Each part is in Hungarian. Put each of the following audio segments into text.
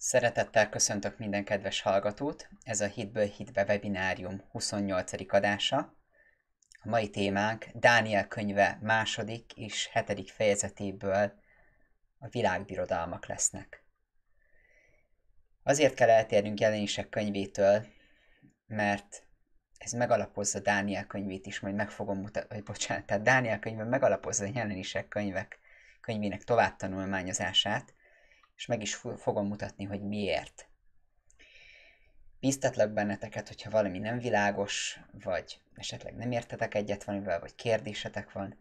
Szeretettel köszöntök minden kedves hallgatót, ez a Hitből Hitbe webinárium 28. adása. A mai témánk Dániel könyve második és hetedik fejezetéből a világbirodalmak lesznek. Azért kell eltérnünk jelenések könyvétől, mert ez megalapozza Dániel könyvét is, majd meg fogom mutatni, vagy bocsánat, tehát Dániel könyve megalapozza a jelenések könyvek, könyvének továbbtanulmányozását, és meg is fogom mutatni, hogy miért. Biztatlak benneteket, hogyha valami nem világos, vagy esetleg nem értetek egyet valamivel, vagy kérdésetek van,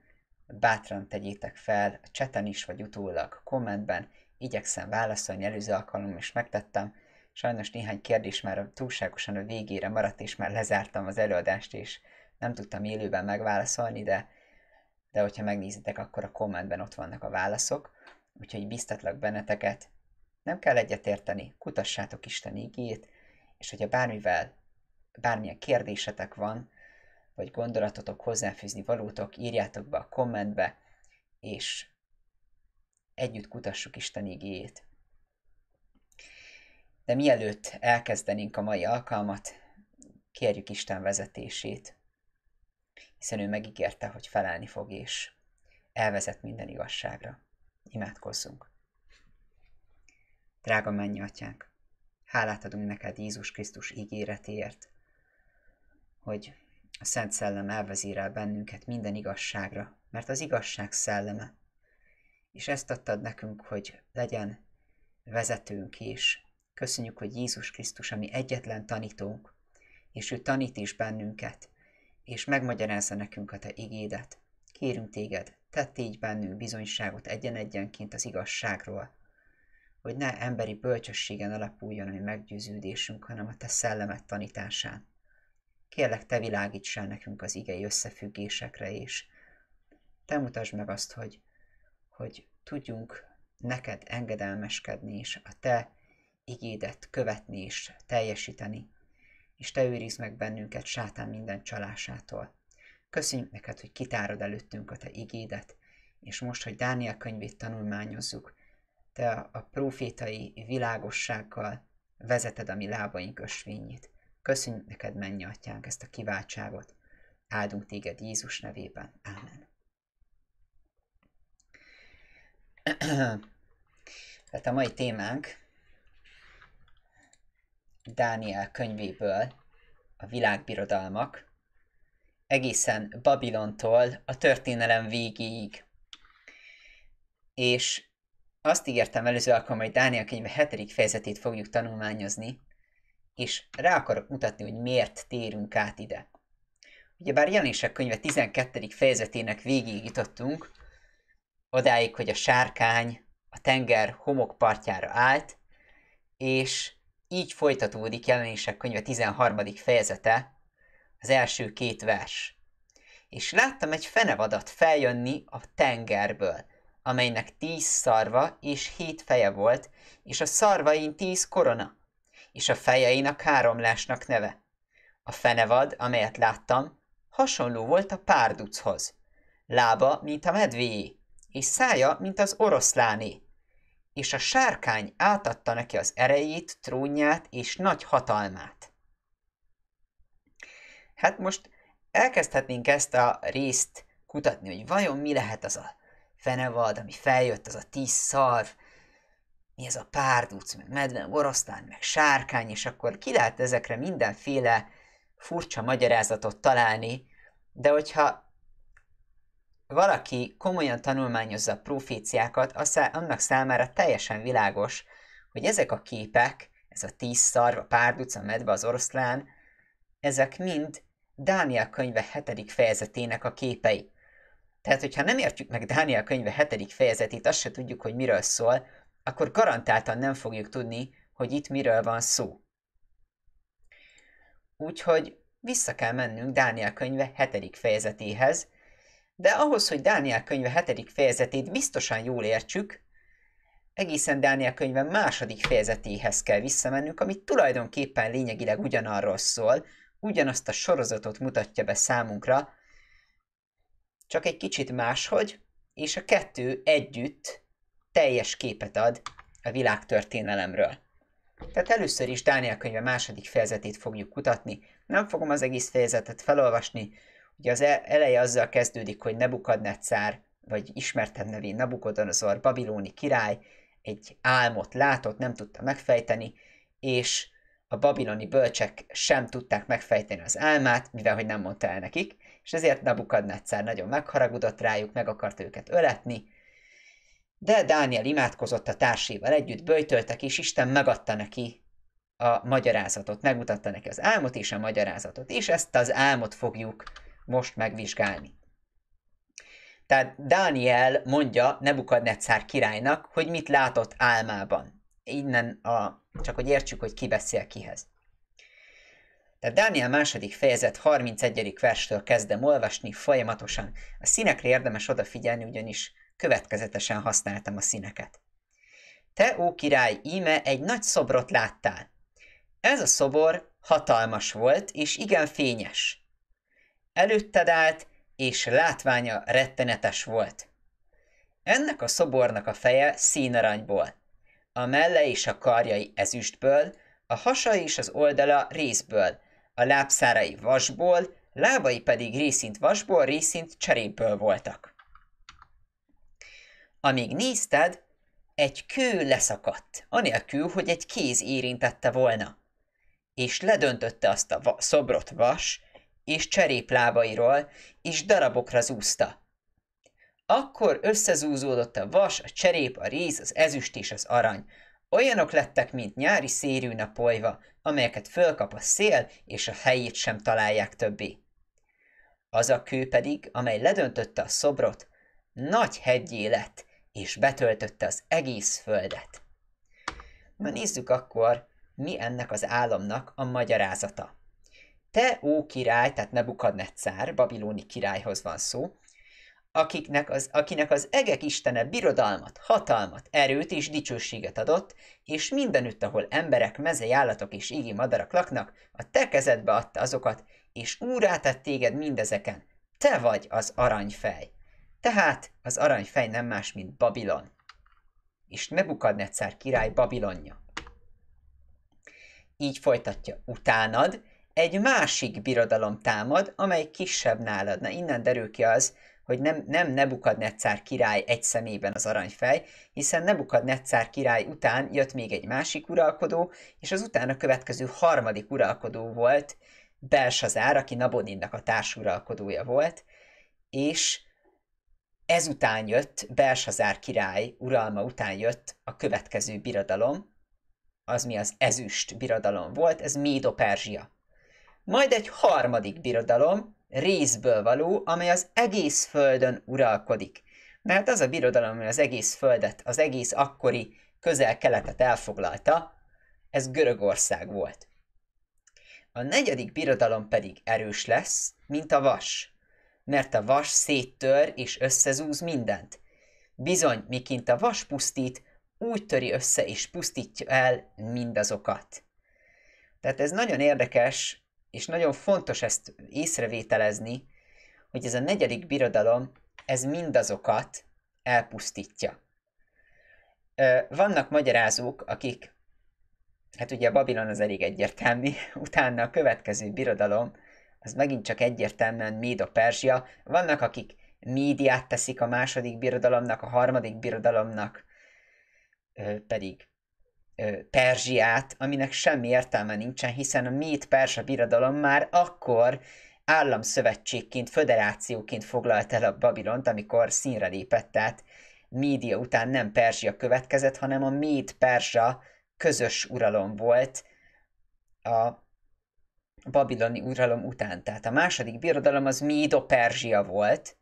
bátran tegyétek fel, a cseten is, vagy utólag kommentben, igyekszem válaszolni előző alkalommal, és megtettem. Sajnos néhány kérdés már túlságosan a végére maradt, és már lezártam az előadást, és nem tudtam élőben megválaszolni, de, de hogyha megnézitek, akkor a kommentben ott vannak a válaszok. Úgyhogy biztatlak benneteket, nem kell egyetérteni, kutassátok Isten igét, és hogyha bármivel, bármilyen kérdésetek van, vagy gondolatotok hozzáfűzni valótok, írjátok be a kommentbe, és együtt kutassuk Isten igéjét. De mielőtt elkezdenénk a mai alkalmat, kérjük Isten vezetését, hiszen ő megígérte, hogy felelni fog és elvezet minden igazságra. Imádkozzunk. Drága mennyi atyánk, hálát adunk neked Jézus Krisztus ígéretéért, hogy a Szent Szellem elvezérel bennünket minden igazságra, mert az igazság szelleme. És ezt adtad nekünk, hogy legyen vezetőnk is. Köszönjük, hogy Jézus Krisztus, ami egyetlen tanítónk, és ő tanít is bennünket, és megmagyarázza nekünk a te igédet. Kérünk téged, tett így bennünk bizonyságot egyen-egyenként az igazságról, hogy ne emberi bölcsességen alapuljon a mi meggyőződésünk, hanem a te szellemet tanításán. Kérlek, te világíts el nekünk az igei összefüggésekre, és te mutasd meg azt, hogy, hogy tudjunk neked engedelmeskedni, és a te igédet követni és teljesíteni, és te őrizd meg bennünket sátán minden csalásától. Köszönjük neked, hogy kitárod előttünk a te igédet, és most, hogy Dániel könyvét tanulmányozzuk, te a profétai világossággal vezeted a mi lábaink ösvényét. Köszönjük neked, mennyi atyánk, ezt a kiváltságot. Áldunk téged Jézus nevében. Amen. Tehát a mai témánk Dániel könyvéből a világbirodalmak, egészen Babilontól a történelem végéig. És azt ígértem előző alkalommal, hogy Dániel könyve 7. fejezetét fogjuk tanulmányozni, és rá akarok mutatni, hogy miért térünk át ide. Ugyebár Jelenések könyve 12. fejezetének végéig jutottunk, odáig, hogy a sárkány a tenger homokpartjára állt, és így folytatódik Jelenések könyve 13. fejezete, az első két vers. És láttam egy fenevadat feljönni a tengerből, amelynek tíz szarva és hét feje volt, és a szarvain tíz korona, és a fejein a káromlásnak neve. A fenevad, amelyet láttam, hasonló volt a párduchoz. Lába, mint a medvéjé, és szája, mint az oroszláné. És a sárkány átadta neki az erejét, trónját és nagy hatalmát hát most elkezdhetnénk ezt a részt kutatni, hogy vajon mi lehet az a fenevad, ami feljött, az a tíz szarv, mi ez a párduc, meg medve, meg oroszlán, meg sárkány, és akkor ki lehet ezekre mindenféle furcsa magyarázatot találni, de hogyha valaki komolyan tanulmányozza a proféciákat, annak számára teljesen világos, hogy ezek a képek, ez a tíz szarv, a párduc, a medve, az oroszlán, ezek mind Dániel könyve 7. fejezetének a képei. Tehát, hogyha nem értjük meg Dániel könyve 7. fejezetét, azt se tudjuk, hogy miről szól, akkor garantáltan nem fogjuk tudni, hogy itt miről van szó. Úgyhogy vissza kell mennünk Dániel könyve 7. fejezetéhez, de ahhoz, hogy Dániel könyve 7. fejezetét biztosan jól értsük, egészen Dániel könyve második fejezetéhez kell visszamennünk, ami tulajdonképpen lényegileg ugyanarról szól, ugyanazt a sorozatot mutatja be számunkra, csak egy kicsit máshogy, és a kettő együtt teljes képet ad a világtörténelemről. Tehát először is Dániel könyve második fejezetét fogjuk kutatni. Nem fogom az egész fejezetet felolvasni, ugye az e- eleje azzal kezdődik, hogy Nebukadnetszár, vagy ismertebb nevén Nabukodonozor, babilóni király, egy álmot látott, nem tudta megfejteni, és a babiloni bölcsek sem tudták megfejteni az álmát, mivel hogy nem mondta el nekik, és ezért Nabukadnetszár nagyon megharagudott rájuk, meg akart őket öletni, de Dániel imádkozott a társaival együtt, böjtöltek, és Isten megadta neki a magyarázatot, megmutatta neki az álmot és a magyarázatot, és ezt az álmot fogjuk most megvizsgálni. Tehát Dániel mondja Nebukadnetszár királynak, hogy mit látott álmában. Innen a csak hogy értsük, hogy ki beszél kihez. Tehát Dániel második fejezet 31. verstől kezdem olvasni folyamatosan. A színekre érdemes odafigyelni, ugyanis következetesen használtam a színeket. Te, ó király, íme egy nagy szobrot láttál. Ez a szobor hatalmas volt, és igen fényes. Előtted állt, és látványa rettenetes volt. Ennek a szobornak a feje színaranyból, a melle és a karjai ezüstből, a hasa és az oldala részből, a lábszárai vasból, lábai pedig részint vasból, részint cserépből voltak. Amíg nézted, egy kő leszakadt, anélkül, hogy egy kéz érintette volna, és ledöntötte azt a va- szobrot vas, és cseréplábairól, és darabokra zúzta, akkor összezúzódott a vas, a cserép, a réz, az ezüst és az arany. Olyanok lettek, mint nyári szérű napolyva, amelyeket fölkap a szél, és a helyét sem találják többé. Az a kő pedig, amely ledöntötte a szobrot, nagy hegyé lett, és betöltötte az egész földet. Na nézzük akkor, mi ennek az államnak a magyarázata. Te, ó király, tehát Nebukadnetszár, babiloni királyhoz van szó, akiknek az, akinek az egek istene birodalmat, hatalmat, erőt és dicsőséget adott, és mindenütt, ahol emberek, mezei állatok és égi madarak laknak, a te kezedbe adta azokat, és úrá tett téged mindezeken. Te vagy az aranyfej. Tehát az aranyfej nem más, mint Babilon. És Nebukadnetszár király Babilonja. Így folytatja utánad, egy másik birodalom támad, amely kisebb nálad. Na, innen derül ki az, hogy nem, nem Nebukadnetszár király egy szemében az aranyfej, hiszen Nebukadnetszár király után jött még egy másik uralkodó, és az utána következő harmadik uralkodó volt Belsazár, aki Nabonidnak a társuralkodója volt, és ezután jött, Belsazár király uralma után jött a következő birodalom, az mi az ezüst birodalom volt, ez Médo-Perzsia. Majd egy harmadik birodalom, részből való, amely az egész földön uralkodik. Mert az a birodalom, ami az egész földet, az egész akkori közel-keletet elfoglalta, ez Görögország volt. A negyedik birodalom pedig erős lesz, mint a vas, mert a vas széttör és összezúz mindent. Bizony, miként a vas pusztít, úgy töri össze és pusztítja el mindazokat. Tehát ez nagyon érdekes, és nagyon fontos ezt észrevételezni, hogy ez a negyedik birodalom, ez mindazokat elpusztítja. Vannak magyarázók, akik, hát ugye a Babilon az elég egyértelmű, utána a következő birodalom, az megint csak egyértelműen a perzsia Vannak, akik médiát teszik a második birodalomnak, a harmadik birodalomnak, pedig Perzsiát, aminek semmi értelme nincsen, hiszen a Mét Perzsa birodalom már akkor államszövetségként, föderációként foglalt el a Babilont, amikor színre lépett, tehát média után nem Perzsia következett, hanem a Méd Perzsa közös uralom volt a babiloni uralom után. Tehát a második birodalom az Médo-Perzsia volt,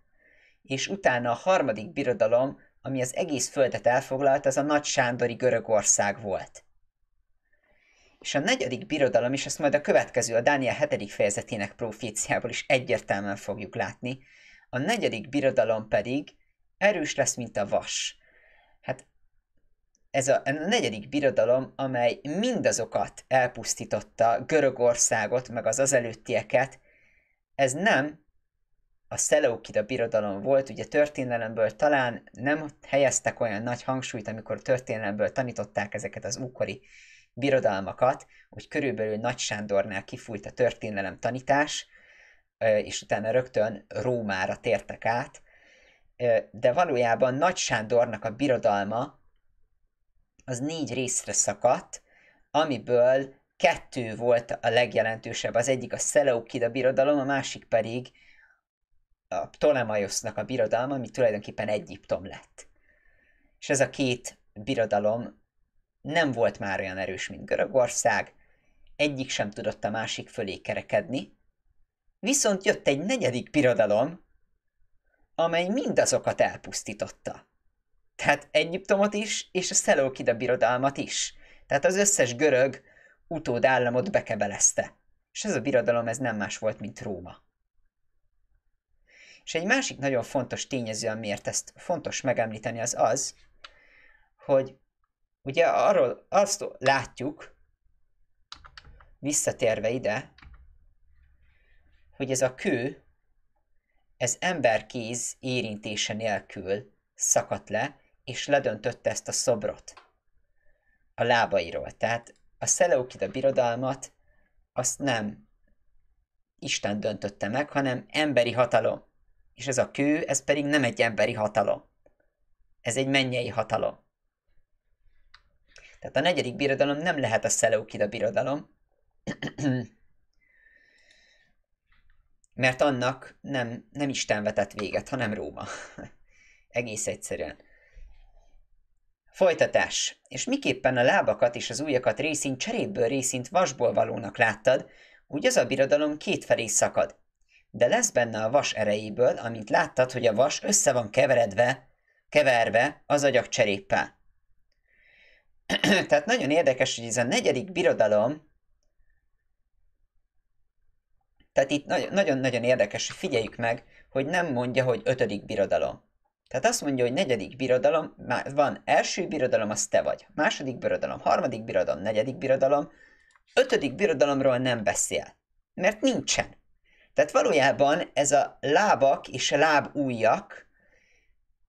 és utána a harmadik birodalom ami az egész földet elfoglalt, az a nagy Sándori Görögország volt. És a negyedik birodalom is, ezt majd a következő, a Dániel hetedik fejezetének proféciából is egyértelműen fogjuk látni, a negyedik birodalom pedig erős lesz, mint a vas. Hát ez a, a negyedik birodalom, amely mindazokat elpusztította, Görögországot, meg az azelőttieket, ez nem a Szeleukida birodalom volt, ugye történelemből talán nem helyeztek olyan nagy hangsúlyt, amikor történelemből tanították ezeket az ókori birodalmakat, hogy körülbelül Nagy Sándornál kifújt a történelem tanítás, és utána rögtön Rómára tértek át, de valójában Nagy Sándornak a birodalma az négy részre szakadt, amiből kettő volt a legjelentősebb, az egyik a Szeleukida birodalom, a másik pedig a Ptolemaiosznak a birodalma, ami tulajdonképpen Egyiptom lett. És ez a két birodalom nem volt már olyan erős, mint Görögország, egyik sem tudott a másik fölé kerekedni, viszont jött egy negyedik birodalom, amely mindazokat elpusztította. Tehát Egyiptomot is, és a Szelókida birodalmat is. Tehát az összes görög utódállamot bekebelezte. És ez a birodalom ez nem más volt, mint Róma. És egy másik nagyon fontos tényező, amiért ezt fontos megemlíteni, az az, hogy ugye arról azt látjuk, visszatérve ide, hogy ez a kő, ez emberkéz érintése nélkül szakadt le, és ledöntötte ezt a szobrot a lábairól. Tehát a Szeleukida birodalmat azt nem Isten döntötte meg, hanem emberi hatalom. És ez a kő, ez pedig nem egy emberi hatalom. Ez egy mennyei hatalom. Tehát a negyedik birodalom nem lehet a Szeleukida birodalom, mert annak nem, nem Isten vetett véget, hanem Róma. Egész egyszerűen. Folytatás. És miképpen a lábakat és az ujjakat részint cseréből, részint vasból valónak láttad, úgy az a birodalom kétfelé szakad de lesz benne a vas erejéből, amint láttad, hogy a vas össze van keveredve, keverve az agyak cseréppel. Tehát nagyon érdekes, hogy ez a negyedik birodalom, tehát itt nagyon-nagyon érdekes, hogy figyeljük meg, hogy nem mondja, hogy ötödik birodalom. Tehát azt mondja, hogy negyedik birodalom, van első birodalom, az te vagy. Második birodalom, harmadik birodalom, negyedik birodalom, ötödik birodalomról nem beszél. Mert nincsen. Tehát valójában ez a lábak és a lábújak,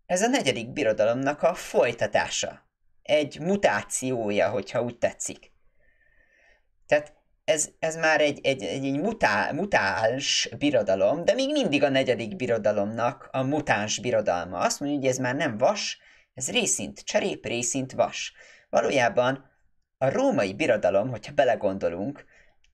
ez a negyedik birodalomnak a folytatása. Egy mutációja, hogyha úgy tetszik. Tehát ez, ez már egy, egy, egy, egy mutá, mutáns birodalom, de még mindig a negyedik birodalomnak a mutáns birodalma. Azt mondjuk, hogy ez már nem vas, ez részint cserép, részint vas. Valójában a római birodalom, hogyha belegondolunk,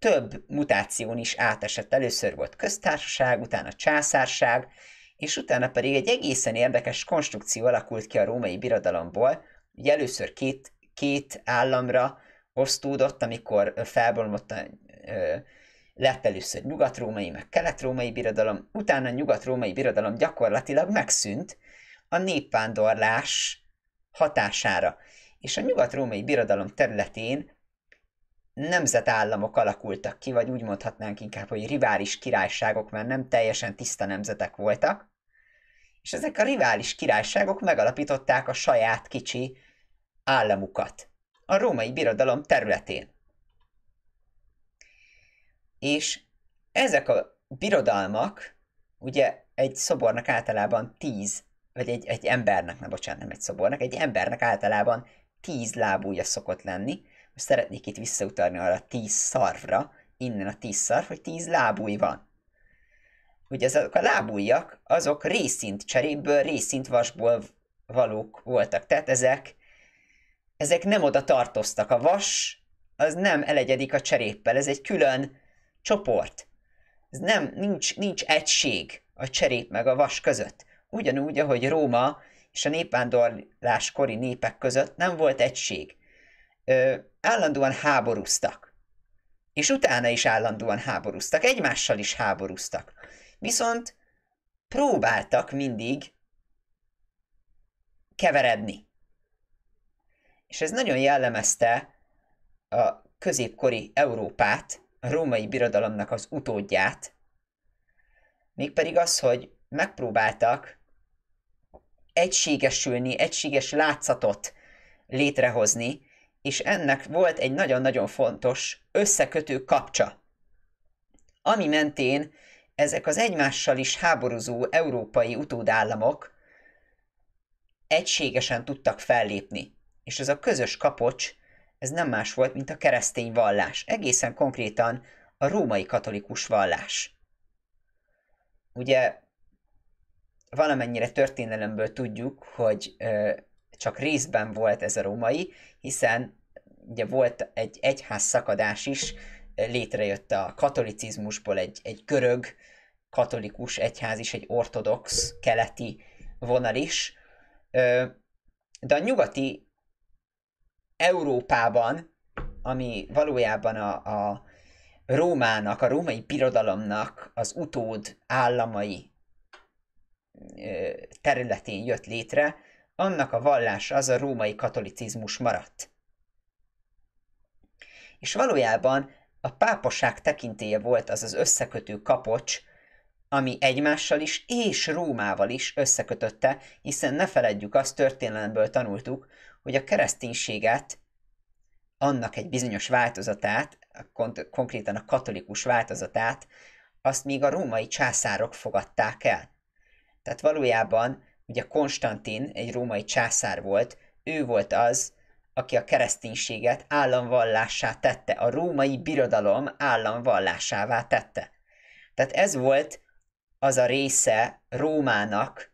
több mutáción is átesett. Először volt köztársaság, utána császárság, és utána pedig egy egészen érdekes konstrukció alakult ki a római birodalomból. Ugye először két, két államra osztódott, amikor felbomlott a ö, lett először nyugat-római, meg kelet-római birodalom, utána a nyugat-római birodalom gyakorlatilag megszűnt a népvándorlás hatására. És a nyugat-római birodalom területén nemzetállamok alakultak ki, vagy úgy mondhatnánk inkább, hogy rivális királyságok, mert nem teljesen tiszta nemzetek voltak, és ezek a rivális királyságok megalapították a saját kicsi államukat a római birodalom területén. És ezek a birodalmak, ugye egy szobornak általában tíz, vagy egy, egy embernek, ne bocsánat, nem egy szobornak, egy embernek általában tíz lábúja szokott lenni, most szeretnék itt visszautalni arra a tíz szarvra, innen a tíz szarv, hogy tíz lábúj van. Ugye azok a lábújak, azok részint cseréből, részint vasból valók voltak. Tehát ezek, ezek nem oda tartoztak. A vas az nem elegyedik a cseréppel, ez egy külön csoport. Ez nem, nincs, nincs egység a cserép meg a vas között. Ugyanúgy, ahogy Róma és a népvándorláskori népek között nem volt egység ö, állandóan háborúztak. És utána is állandóan háborúztak, egymással is háborúztak. Viszont próbáltak mindig keveredni. És ez nagyon jellemezte a középkori Európát, a római birodalomnak az utódját, mégpedig az, hogy megpróbáltak egységesülni, egységes látszatot létrehozni, és ennek volt egy nagyon-nagyon fontos összekötő kapcsa, ami mentén ezek az egymással is háborúzó európai utódállamok egységesen tudtak fellépni. És ez a közös kapocs, ez nem más volt, mint a keresztény vallás, egészen konkrétan a római katolikus vallás. Ugye valamennyire történelemből tudjuk, hogy csak részben volt ez a római, hiszen ugye volt egy egyház szakadás is, létrejött a katolicizmusból egy, egy görög katolikus egyház is, egy ortodox keleti vonal is, de a nyugati Európában, ami valójában a, a Rómának, a római birodalomnak az utód államai területén jött létre, annak a vallása az a római katolicizmus maradt. És valójában a pápaság tekintéje volt az az összekötő kapocs, ami egymással is és Rómával is összekötötte, hiszen ne feledjük, azt történelemből tanultuk, hogy a kereszténységet, annak egy bizonyos változatát, konkrétan a katolikus változatát, azt még a római császárok fogadták el. Tehát valójában Ugye Konstantin egy római császár volt, ő volt az, aki a kereszténységet államvallássá tette, a római birodalom államvallásává tette. Tehát ez volt az a része Rómának,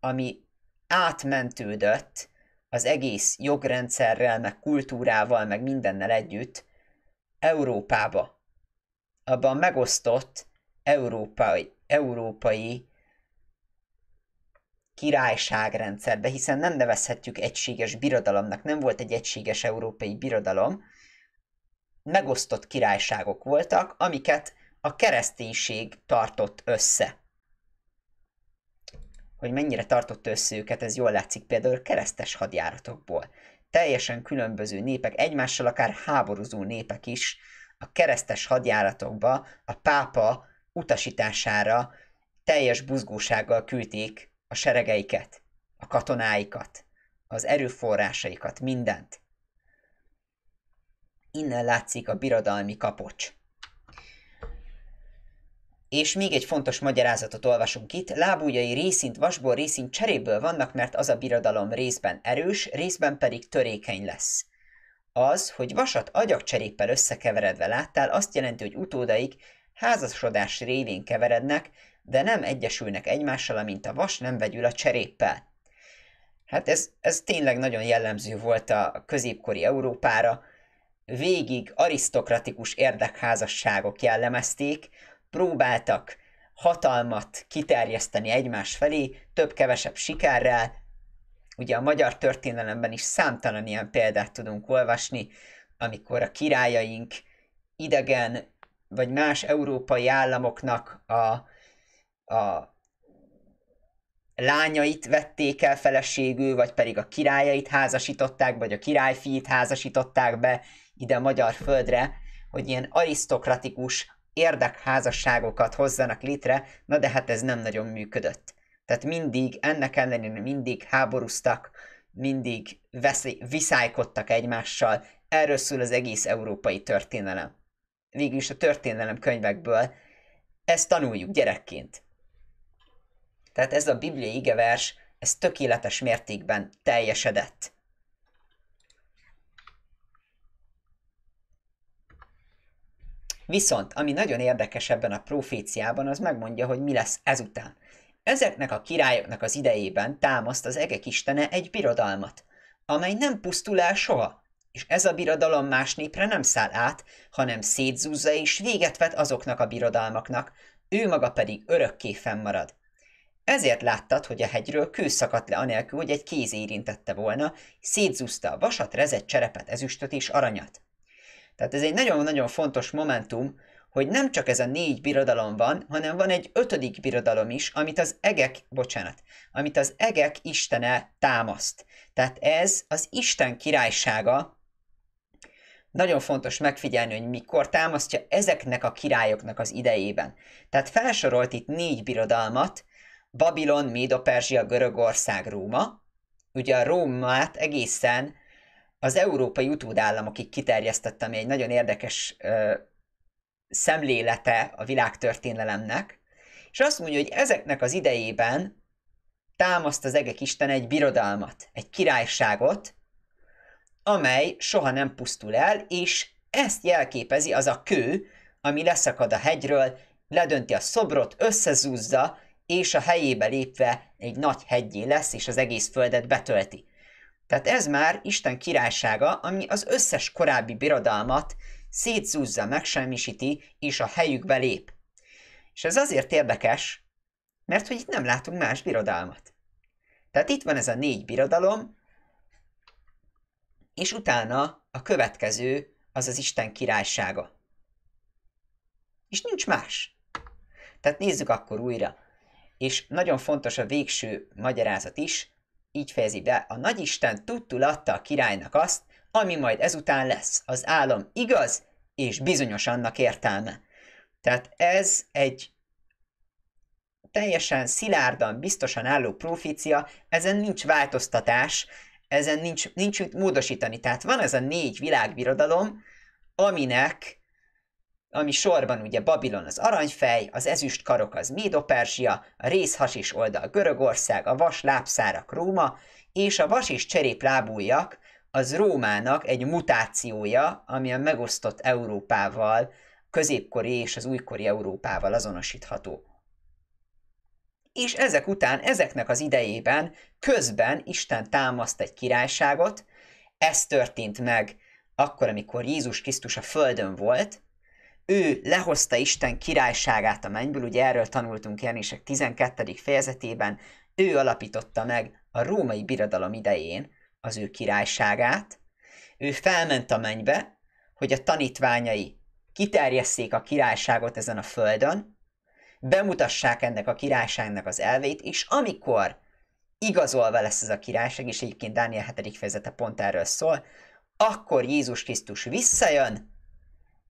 ami átmentődött az egész jogrendszerrel, meg kultúrával, meg mindennel együtt Európába. Abban megosztott európai, európai királyságrendszerbe, hiszen nem nevezhetjük egységes birodalomnak, nem volt egy egységes európai birodalom, megosztott királyságok voltak, amiket a kereszténység tartott össze. Hogy mennyire tartott össze őket, ez jól látszik például keresztes hadjáratokból. Teljesen különböző népek, egymással akár háborúzó népek is a keresztes hadjáratokba a pápa utasítására teljes buzgósággal küldték a seregeiket, a katonáikat, az erőforrásaikat, mindent. Innen látszik a birodalmi kapocs. És még egy fontos magyarázatot olvasunk itt, lábújai részint vasból, részint cseréből vannak, mert az a birodalom részben erős, részben pedig törékeny lesz. Az, hogy vasat agyagcseréppel összekeveredve láttál, azt jelenti, hogy utódaik házasodás révén keverednek, de nem egyesülnek egymással, amint a vas nem vegyül a cseréppel. Hát ez, ez tényleg nagyon jellemző volt a középkori Európára. Végig arisztokratikus érdekházasságok jellemezték, próbáltak hatalmat kiterjeszteni egymás felé, több-kevesebb sikerrel. Ugye a magyar történelemben is számtalan ilyen példát tudunk olvasni, amikor a királyaink idegen vagy más európai államoknak a a lányait vették el feleségül, vagy pedig a királyait házasították, vagy a királyfiit házasították be ide a magyar földre, hogy ilyen arisztokratikus érdekházasságokat hozzanak létre, na de hát ez nem nagyon működött. Tehát mindig, ennek ellenére mindig háborúztak, mindig veszi, viszálykodtak egymással, erről szól az egész európai történelem. Végülis a történelem könyvekből ezt tanuljuk gyerekként tehát ez a bibliai igevers, ez tökéletes mértékben teljesedett. Viszont, ami nagyon érdekes ebben a proféciában, az megmondja, hogy mi lesz ezután. Ezeknek a királyoknak az idejében támaszt az egek istene egy birodalmat, amely nem pusztul el soha, és ez a birodalom más népre nem száll át, hanem szétzúzza és véget vet azoknak a birodalmaknak, ő maga pedig örökké fennmarad. Ezért láttad, hogy a hegyről kő szakadt le anélkül, hogy egy kéz érintette volna, szétzúzta a vasat, rezett cserepet, ezüstöt és aranyat. Tehát ez egy nagyon-nagyon fontos momentum, hogy nem csak ez a négy birodalom van, hanem van egy ötödik birodalom is, amit az egek, bocsánat, amit az egek istene támaszt. Tehát ez az Isten királysága, nagyon fontos megfigyelni, hogy mikor támasztja ezeknek a királyoknak az idejében. Tehát felsorolt itt négy birodalmat, Babilon, Méda, Perzsia, Görögország, Róma. Ugye a Rómát egészen az európai utódállamokig kiterjesztett, ami egy nagyon érdekes ö, szemlélete a világtörténelemnek, és azt mondja, hogy ezeknek az idejében támaszt az egek Isten egy birodalmat, egy királyságot, amely soha nem pusztul el, és ezt jelképezi az a kő, ami leszakad a hegyről, ledönti a szobrot, összezúzza, és a helyébe lépve egy nagy hegyé lesz, és az egész földet betölti. Tehát ez már Isten királysága, ami az összes korábbi birodalmat szétszúzza, megsemmisíti, és a helyükbe lép. És ez azért érdekes, mert hogy itt nem látunk más birodalmat. Tehát itt van ez a négy birodalom, és utána a következő az az Isten királysága. És nincs más. Tehát nézzük akkor újra és nagyon fontos a végső magyarázat is, így fejezi be, a nagyisten tudtul adta a királynak azt, ami majd ezután lesz, az álom igaz és bizonyos annak értelme. Tehát ez egy teljesen szilárdan, biztosan álló profícia, ezen nincs változtatás, ezen nincs, nincs módosítani. Tehát van ez a négy világbirodalom, aminek ami sorban ugye Babilon az aranyfej, az ezüst karok az Médoperzsia, a is oldal Görögország, a vas lábszárak Róma, és a vas és cserép lábújak az Rómának egy mutációja, ami a megosztott Európával, középkori és az újkori Európával azonosítható. És ezek után, ezeknek az idejében közben Isten támaszt egy királyságot, ez történt meg akkor, amikor Jézus Krisztus a földön volt, ő lehozta Isten királyságát a mennyből, ugye erről tanultunk jelenések 12. fejezetében, ő alapította meg a római birodalom idején az ő királyságát, ő felment a mennybe, hogy a tanítványai kiterjesszék a királyságot ezen a földön, bemutassák ennek a királyságnak az elvét, és amikor igazolva lesz ez a királyság, és egyébként Dániel 7. fejezete pont erről szól, akkor Jézus Krisztus visszajön,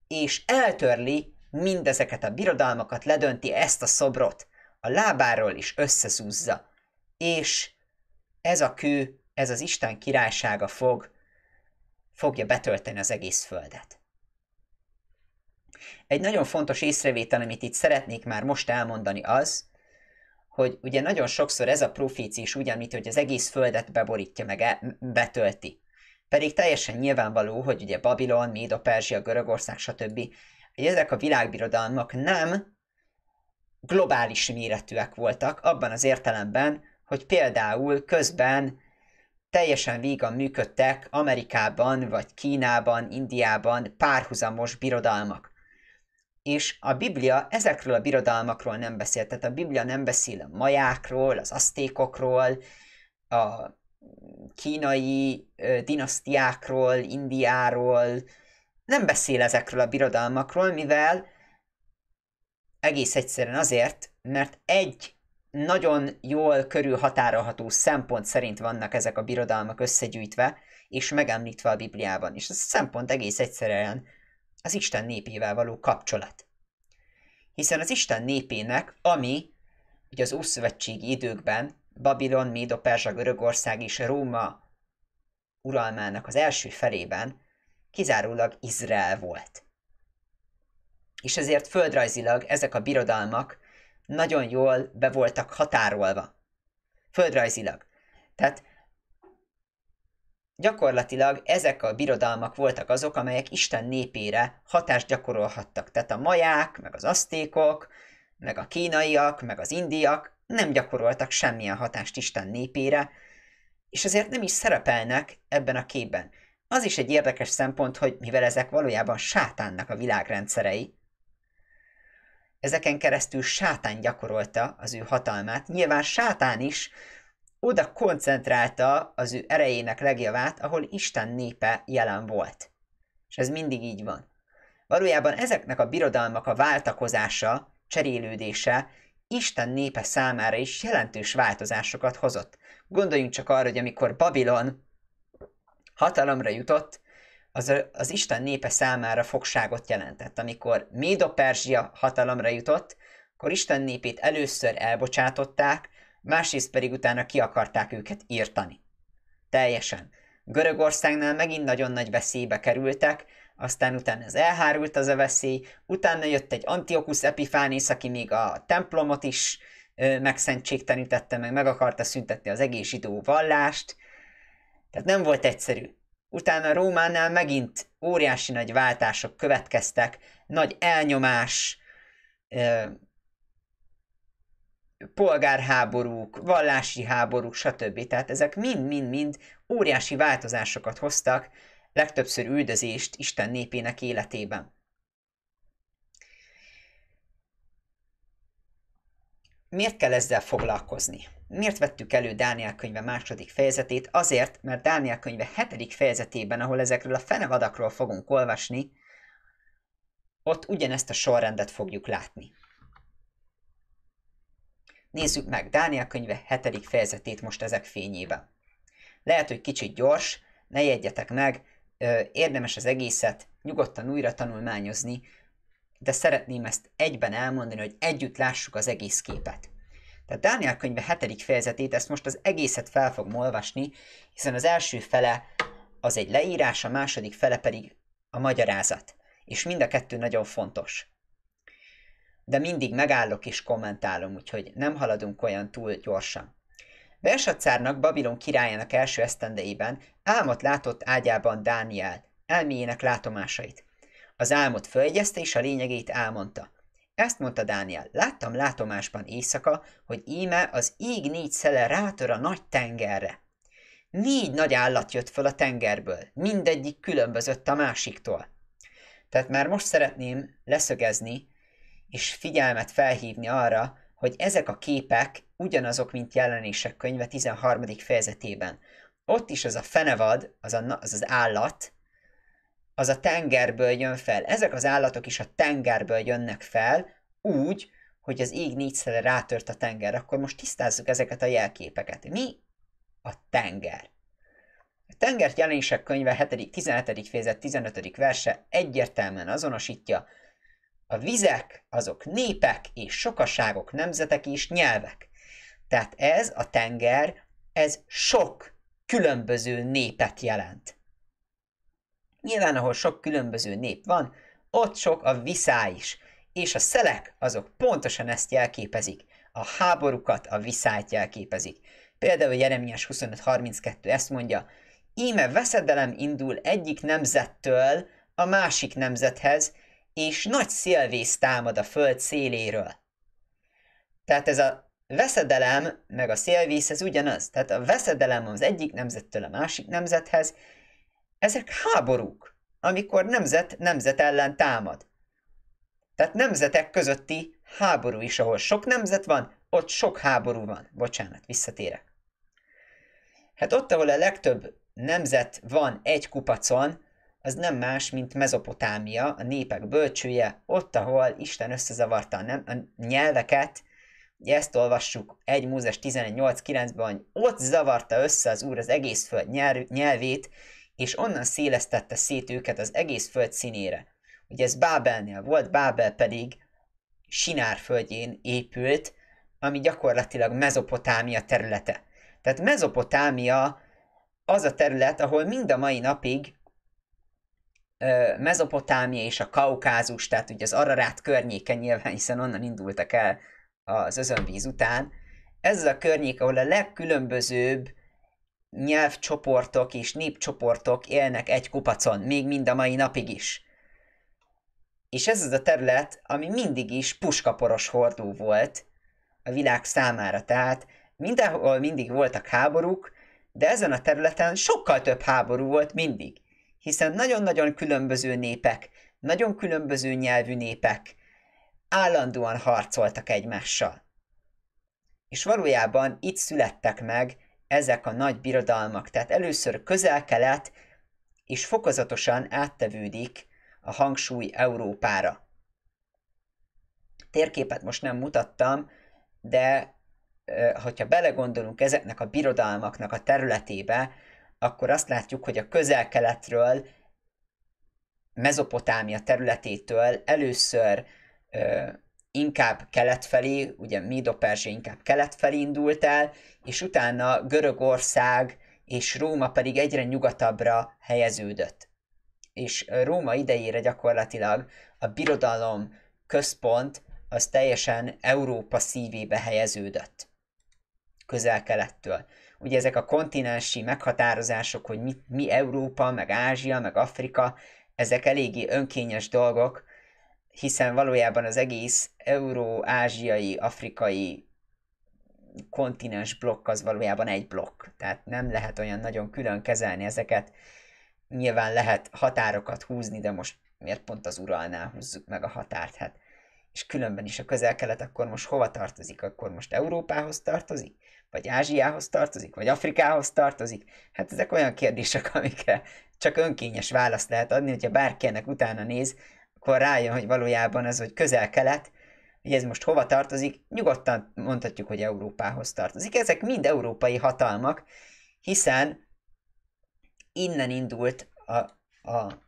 és eltörli mindezeket a birodalmakat, ledönti ezt a szobrot, a lábáról is összeszúzza, és ez a kő, ez az Isten királysága fog, fogja betölteni az egész földet. Egy nagyon fontos észrevétel, amit itt szeretnék már most elmondani az, hogy ugye nagyon sokszor ez a profécia is ugyanmit, hogy az egész földet beborítja, meg e- betölti. Pedig teljesen nyilvánvaló, hogy ugye Babilon, Médo, Perzsia, Görögország, stb. hogy ezek a világbirodalmak nem globális méretűek voltak, abban az értelemben, hogy például közben teljesen vígan működtek Amerikában, vagy Kínában, Indiában párhuzamos birodalmak. És a Biblia ezekről a birodalmakról nem beszélt, Tehát a Biblia nem beszél a majákról, az asztékokról, a kínai ö, dinasztiákról, Indiáról, nem beszél ezekről a birodalmakról, mivel egész egyszerűen azért, mert egy nagyon jól körülhatárolható szempont szerint vannak ezek a birodalmak összegyűjtve, és megemlítve a Bibliában. És ez a szempont egész egyszerűen az Isten népével való kapcsolat. Hiszen az Isten népének, ami ugye az Ószövetségi időkben Babilon, Médo-Perzsa, Görögország és Róma uralmának az első felében kizárólag Izrael volt. És ezért földrajzilag ezek a birodalmak nagyon jól be voltak határolva. Földrajzilag. Tehát gyakorlatilag ezek a birodalmak voltak azok, amelyek Isten népére hatást gyakorolhattak. Tehát a maják, meg az asztékok, meg a kínaiak, meg az indiak, nem gyakoroltak semmilyen hatást Isten népére, és ezért nem is szerepelnek ebben a képben. Az is egy érdekes szempont, hogy mivel ezek valójában sátánnak a világrendszerei, ezeken keresztül sátán gyakorolta az ő hatalmát, nyilván sátán is oda koncentrálta az ő erejének legjavát, ahol Isten népe jelen volt. És ez mindig így van. Valójában ezeknek a birodalmak a váltakozása, cserélődése Isten népe számára is jelentős változásokat hozott. Gondoljunk csak arra, hogy amikor Babilon hatalomra jutott, az, az Isten népe számára fogságot jelentett. Amikor Médo-Perzsia hatalomra jutott, akkor Isten népét először elbocsátották, másrészt pedig utána ki akarták őket írtani. Teljesen. Görögországnál megint nagyon nagy veszélybe kerültek, aztán utána ez elhárult az a veszély, utána jött egy Antiochus Epifánész, aki még a templomot is megszentségtenítette, meg meg akarta szüntetni az egész zsidó vallást, tehát nem volt egyszerű. Utána Rómánál megint óriási nagy váltások következtek, nagy elnyomás, polgárháborúk, vallási háborúk, stb. Tehát ezek mind-mind-mind óriási változásokat hoztak legtöbbször üldözést Isten népének életében. Miért kell ezzel foglalkozni? Miért vettük elő Dániel könyve második fejezetét? Azért, mert Dániel könyve hetedik fejezetében, ahol ezekről a fenevadakról fogunk olvasni, ott ugyanezt a sorrendet fogjuk látni. Nézzük meg Dániel könyve hetedik fejezetét most ezek fényében. Lehet, hogy kicsit gyors, ne jegyetek meg, érdemes az egészet nyugodtan újra tanulmányozni, de szeretném ezt egyben elmondani, hogy együtt lássuk az egész képet. Tehát Dániel könyve hetedik fejezetét, ezt most az egészet fel fogom olvasni, hiszen az első fele az egy leírás, a második fele pedig a magyarázat. És mind a kettő nagyon fontos. De mindig megállok és kommentálom, úgyhogy nem haladunk olyan túl gyorsan. Belsacárnak Babilon királyának első esztendeiben álmot látott ágyában Dániel, elméjének látomásait. Az álmot följegyezte és a lényegét elmondta. Ezt mondta Dániel, láttam látomásban éjszaka, hogy íme az íg négy szele rátör a nagy tengerre. Négy nagy állat jött föl a tengerből, mindegyik különbözött a másiktól. Tehát már most szeretném leszögezni, és figyelmet felhívni arra, hogy ezek a képek ugyanazok, mint jelenések könyve 13. fejezetében. Ott is az a fenevad, az, a, az az állat, az a tengerből jön fel. Ezek az állatok is a tengerből jönnek fel, úgy, hogy az ég négyszer rátört a tenger. Akkor most tisztázzuk ezeket a jelképeket. Mi a tenger? A tengert jelenések könyve 7. 17. fejezet 15. verse egyértelműen azonosítja, a vizek, azok népek és sokaságok, nemzetek és nyelvek. Tehát ez a tenger, ez sok különböző népet jelent. Nyilván, ahol sok különböző nép van, ott sok a viszá is, és a szelek azok pontosan ezt jelképezik. A háborúkat, a viszályt jelképezik. Például Jeremias 25.32 ezt mondja, Íme veszedelem indul egyik nemzettől a másik nemzethez, és nagy szélvész támad a föld széléről. Tehát ez a veszedelem, meg a szélvész, ez ugyanaz. Tehát a veszedelem az egyik nemzettől a másik nemzethez, ezek háborúk, amikor nemzet nemzet ellen támad. Tehát nemzetek közötti háború is, ahol sok nemzet van, ott sok háború van. Bocsánat, visszatérek. Hát ott, ahol a legtöbb nemzet van egy kupacon, az nem más, mint Mezopotámia, a népek bölcsője, ott, ahol Isten összezavarta a, nem, a nyelveket, ugye ezt olvassuk 1 Mózes 189 ben ott zavarta össze az Úr az egész föld nyelvét, és onnan szélesztette szét őket az egész föld színére. Ugye ez Bábelnél volt, Bábel pedig Sinár földjén épült, ami gyakorlatilag Mezopotámia területe. Tehát Mezopotámia az a terület, ahol mind a mai napig Mezopotámia és a Kaukázus, tehát ugye az Ararát környéke nyilván, hiszen onnan indultak el az özönvíz után. Ez az a környék, ahol a legkülönbözőbb nyelvcsoportok és népcsoportok élnek egy kupacon, még mind a mai napig is. És ez az a terület, ami mindig is puskaporos hordó volt a világ számára. Tehát mindenhol mindig voltak háborúk, de ezen a területen sokkal több háború volt mindig hiszen nagyon-nagyon különböző népek, nagyon különböző nyelvű népek állandóan harcoltak egymással. És valójában itt születtek meg ezek a nagy birodalmak, tehát először közel-kelet, és fokozatosan áttevődik a hangsúly Európára. Térképet most nem mutattam, de hogyha belegondolunk ezeknek a birodalmaknak a területébe, akkor azt látjuk, hogy a közel-keletről, Mezopotámia területétől először ö, inkább kelet felé, ugye Mido perzsia inkább kelet felé indult el, és utána Görögország és Róma pedig egyre nyugatabbra helyeződött. És Róma idejére gyakorlatilag a birodalom központ az teljesen Európa szívébe helyeződött, közel-kelettől ugye ezek a kontinensi meghatározások, hogy mi, mi Európa, meg Ázsia, meg Afrika, ezek eléggé önkényes dolgok, hiszen valójában az egész euró-ázsiai, afrikai kontinens blokk az valójában egy blokk. Tehát nem lehet olyan nagyon külön kezelni ezeket. Nyilván lehet határokat húzni, de most miért pont az uralnál húzzuk meg a határt? Hát és különben is a közel-kelet akkor most hova tartozik? Akkor most Európához tartozik? vagy Ázsiához tartozik, vagy Afrikához tartozik. Hát ezek olyan kérdések, amikre csak önkényes választ lehet adni, hogyha bárki ennek utána néz, akkor rájön, hogy valójában ez hogy közel-kelet, hogy ez most hova tartozik, nyugodtan mondhatjuk, hogy Európához tartozik. Ezek mind európai hatalmak, hiszen innen indult a, a,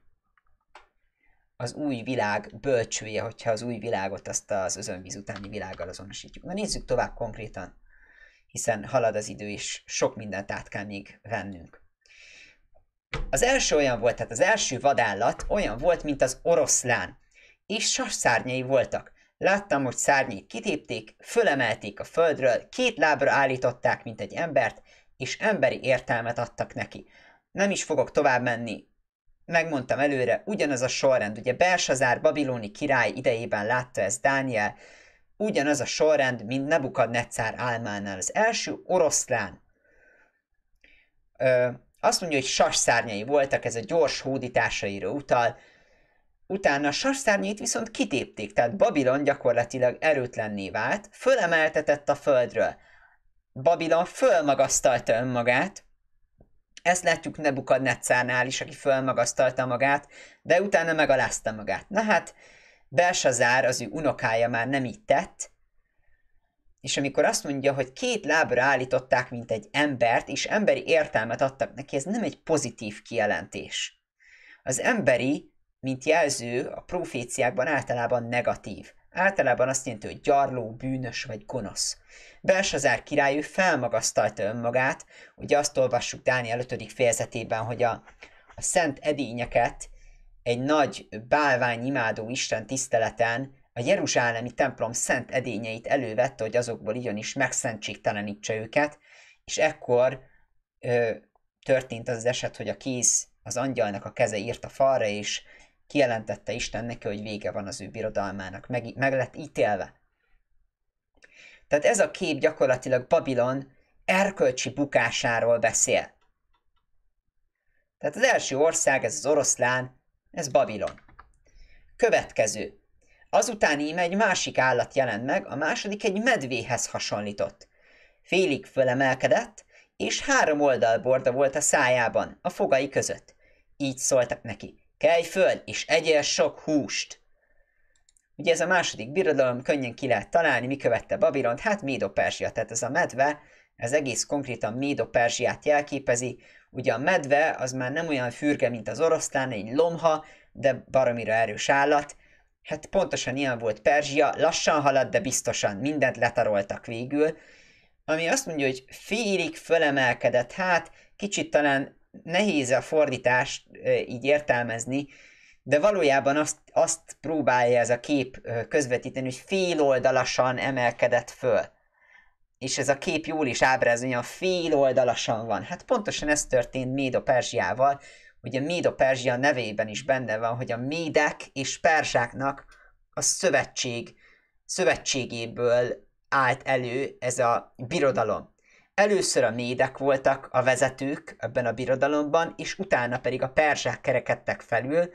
az új világ bölcsője, hogyha az új világot azt az özönvíz utáni világgal azonosítjuk. Na nézzük tovább konkrétan hiszen halad az idő, és sok mindent át kell még vennünk. Az első olyan volt, tehát az első vadállat olyan volt, mint az oroszlán, és sas szárnyai voltak. Láttam, hogy szárnyai kitépték, fölemelték a földről, két lábra állították, mint egy embert, és emberi értelmet adtak neki. Nem is fogok tovább menni, megmondtam előre, ugyanaz a sorrend, ugye Belsazár babiloni király idejében látta ezt Dániel, ugyanaz a sorrend, mint Nebukadnetszár álmánál. Az első oroszlán ö, azt mondja, hogy sasszárnyai voltak, ez a gyors hódításaira utal, Utána sasszárnyait viszont kitépték, tehát Babilon gyakorlatilag erőtlenné vált, fölemeltetett a földről. Babilon fölmagasztalta önmagát, ezt látjuk Nebukadnetszárnál is, aki fölmagasztalta magát, de utána megalázta magát. Na hát, Belsazár, az ő unokája már nem így tett, és amikor azt mondja, hogy két lábra állították, mint egy embert, és emberi értelmet adtak neki, ez nem egy pozitív kijelentés. Az emberi, mint jelző, a proféciákban általában negatív. Általában azt jelenti, hogy gyarló, bűnös vagy gonosz. Belsazár király ő felmagasztalta önmagát, ugye azt olvassuk Dániel 5. fejezetében, hogy a, a szent edényeket egy nagy bálványimádó Isten tiszteleten a Jeruzsálemi templom szent edényeit elővette, hogy azokból igenis megszentségtelenítse őket, és ekkor ö, történt az, az eset, hogy a kéz az angyalnak a keze írt a falra, és kijelentette Isten neki, hogy vége van az ő birodalmának, meg, meg lett ítélve. Tehát ez a kép gyakorlatilag Babilon erkölcsi bukásáról beszél. Tehát az első ország, ez az oroszlán, ez Babilon. Következő. Azután íme egy másik állat jelent meg, a második egy medvéhez hasonlított. Félig fölemelkedett, és három oldalborda volt a szájában, a fogai között. Így szóltak neki, kelj föl, és egyél sok húst! Ugye ez a második birodalom, könnyen ki lehet találni, mi követte Babilont, hát Médo-Perzsia, tehát ez a medve, ez egész konkrétan Médo-Perzsiát jelképezi, ugye a medve az már nem olyan fürge, mint az oroszlán, egy lomha, de baromira erős állat. Hát pontosan ilyen volt Perzsia, lassan halad, de biztosan mindent letaroltak végül. Ami azt mondja, hogy félig fölemelkedett, hát kicsit talán nehéz a fordítást így értelmezni, de valójában azt, azt próbálja ez a kép közvetíteni, hogy féloldalasan emelkedett föl és ez a kép jól is ábrázolja, fél oldalasan van. Hát pontosan ez történt Médo-Perzsiával, ugye Médo-Perzsia nevében is benne van, hogy a médek és perzsáknak a szövetség, szövetségéből állt elő ez a birodalom. Először a médek voltak a vezetők ebben a birodalomban, és utána pedig a perzsák kerekedtek felül,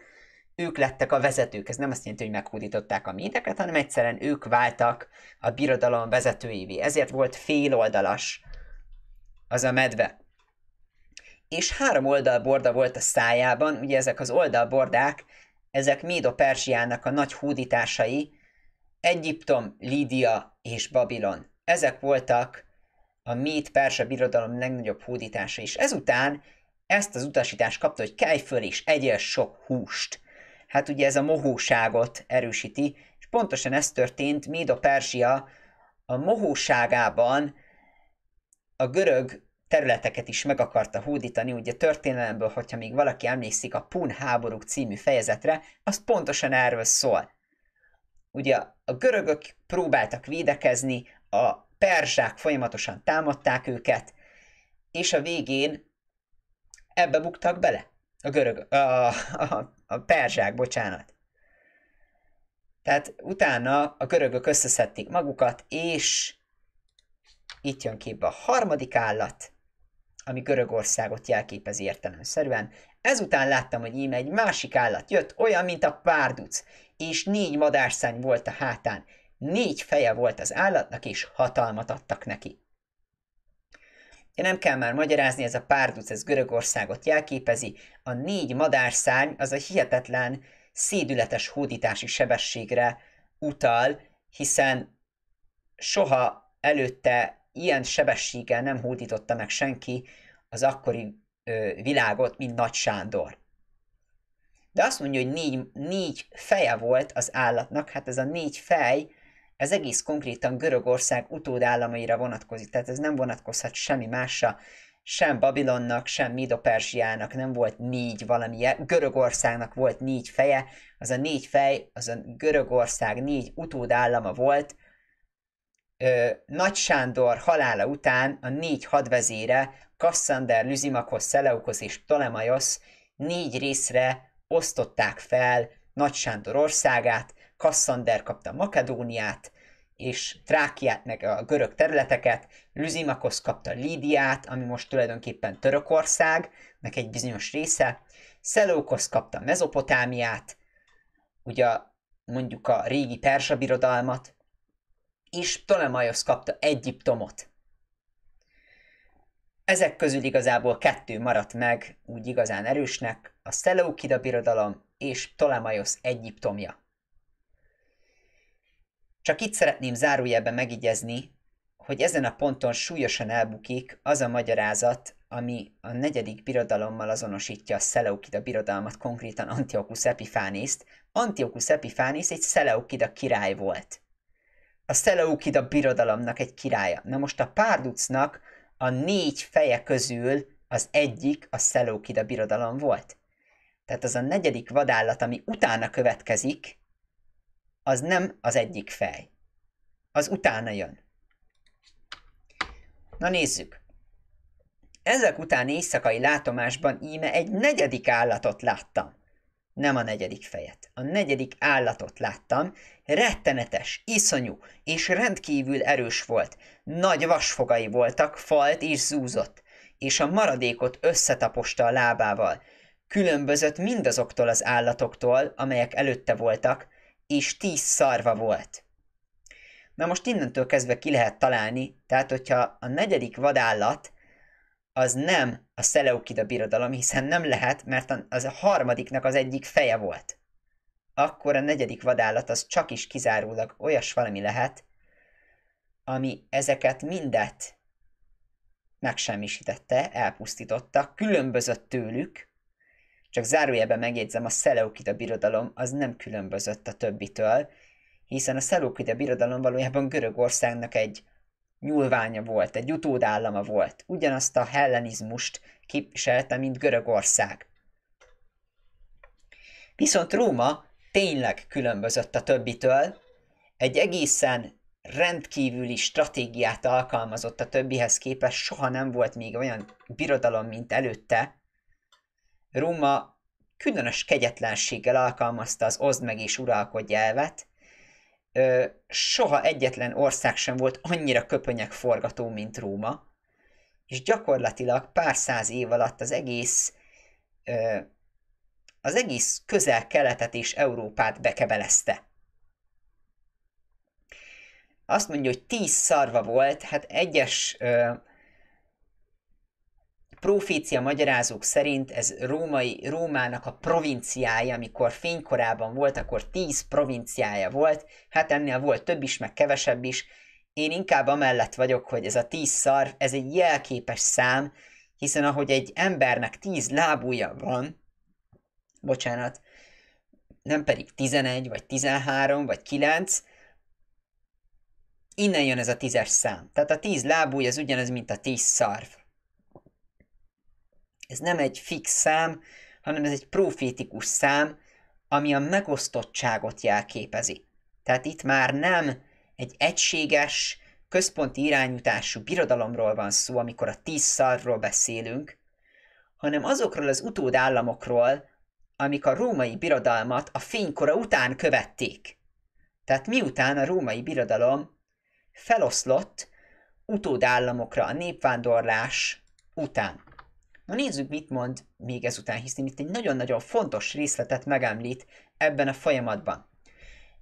ők lettek a vezetők. Ez nem azt jelenti, hogy meghódították a médeket, hanem egyszerűen ők váltak a birodalom vezetőivé. Ezért volt féloldalas az a medve. És három oldalborda volt a szájában, ugye ezek az oldalbordák, ezek Médo-Perzsiának a nagy hódításai, Egyiptom, Lídia és Babilon. Ezek voltak a Méd-Perzsa birodalom legnagyobb hódítása is. Ezután ezt az utasítást kapta, hogy kelj föl és egyes sok húst hát ugye ez a mohóságot erősíti, és pontosan ez történt, míg a Perzsia a mohóságában a görög területeket is meg akarta hódítani, ugye történelemből, hogyha még valaki emlékszik a Pun háborúk című fejezetre, az pontosan erről szól. Ugye a görögök próbáltak védekezni, a perzsák folyamatosan támadták őket, és a végén ebbe buktak bele. A görög, a, a, a perzsák, bocsánat. Tehát utána a görögök összeszedték magukat, és itt jön képbe a harmadik állat, ami Görögországot jelképezi értelemszerűen. Ezután láttam, hogy íme egy másik állat jött, olyan, mint a párduc, és négy madárszány volt a hátán. Négy feje volt az állatnak, és hatalmat adtak neki. Nem kell már magyarázni, ez a párduc, ez Görögországot jelképezi. A négy madárszárny az a hihetetlen szédületes hódítási sebességre utal, hiszen soha előtte ilyen sebességgel nem hódította meg senki az akkori ö, világot, mint Nagy Sándor. De azt mondja, hogy négy, négy feje volt az állatnak, hát ez a négy fej, ez egész konkrétan Görögország utódállamaira vonatkozik, tehát ez nem vonatkozhat semmi másra, sem Babilonnak, sem Midoperzsiának nem volt négy valami, Görögországnak volt négy feje, az a négy fej, az a Görögország négy utódállama volt, Ö, Nagy Sándor halála után a négy hadvezére, Kassander, Lüzimakos, Szeleukosz és Ptolemaiosz négy részre osztották fel Nagy Sándor országát, Kassander kapta Makedóniát, és Trákiát, meg a görög területeket, Lüzimakosz kapta Lídiát, ami most tulajdonképpen Törökország, meg egy bizonyos része, Szelókosz kapta Mezopotámiát, ugye mondjuk a régi Perzsa birodalmat, és Ptolemaiosz kapta Egyiptomot. Ezek közül igazából kettő maradt meg úgy igazán erősnek, a Szelókida birodalom és Ptolemaiosz Egyiptomja. Csak itt szeretném zárójelben megigyezni, hogy ezen a ponton súlyosan elbukik az a magyarázat, ami a negyedik birodalommal azonosítja a Szeleukida birodalmat, konkrétan Antiochus Epifánészt. Antiochus Epifánész egy Szeleukida király volt. A Szeleukida birodalomnak egy királya. Na most a párducnak a négy feje közül az egyik a Szeleukida birodalom volt. Tehát az a negyedik vadállat, ami utána következik, az nem az egyik fej. Az utána jön. Na nézzük. Ezek után éjszakai látomásban íme egy negyedik állatot láttam. Nem a negyedik fejet, a negyedik állatot láttam, rettenetes, iszonyú és rendkívül erős volt. Nagy vasfogai voltak, falt és zúzott, és a maradékot összetaposta a lábával. Különbözött mindazoktól az állatoktól, amelyek előtte voltak, is tíz szarva volt. Na most innentől kezdve ki lehet találni, tehát hogyha a negyedik vadállat az nem a Szeleukida birodalom, hiszen nem lehet, mert az a harmadiknak az egyik feje volt. Akkor a negyedik vadállat az csak is kizárólag olyas valami lehet, ami ezeket mindet megsemmisítette, elpusztította, különbözött tőlük, csak zárójelben megjegyzem, a Szeleukida birodalom az nem különbözött a többitől, hiszen a Szeleukida birodalom valójában Görögországnak egy nyúlványa volt, egy utódállama volt. Ugyanazt a hellenizmust képviselte, mint Görögország. Viszont Róma tényleg különbözött a többitől, egy egészen rendkívüli stratégiát alkalmazott a többihez képest, soha nem volt még olyan birodalom, mint előtte, Ruma különös kegyetlenséggel alkalmazta az oszd meg és uralkodj elvet, soha egyetlen ország sem volt annyira köpönyek forgató, mint Róma, és gyakorlatilag pár száz év alatt az egész az egész közel-keletet és Európát bekebelezte. Azt mondja, hogy tíz szarva volt, hát egyes Profícia magyarázók szerint ez római, Rómának a provinciája, amikor fénykorában volt, akkor tíz provinciája volt, hát ennél volt több is, meg kevesebb is. Én inkább amellett vagyok, hogy ez a tíz szarv, ez egy jelképes szám, hiszen ahogy egy embernek tíz lábúja van, bocsánat, nem pedig 11, vagy 13, vagy 9, innen jön ez a tízes szám. Tehát a tíz lábúj az ugyanaz, mint a tíz szarv. Ez nem egy fix szám, hanem ez egy profétikus szám, ami a megosztottságot jelképezi. Tehát itt már nem egy egységes, központi irányítású birodalomról van szó, amikor a tíz szarról beszélünk, hanem azokról az utódállamokról, amik a római birodalmat a fénykora után követték. Tehát miután a római birodalom feloszlott utódállamokra a népvándorlás után. Na nézzük, mit mond még ezután, hiszen itt egy nagyon-nagyon fontos részletet megemlít ebben a folyamatban.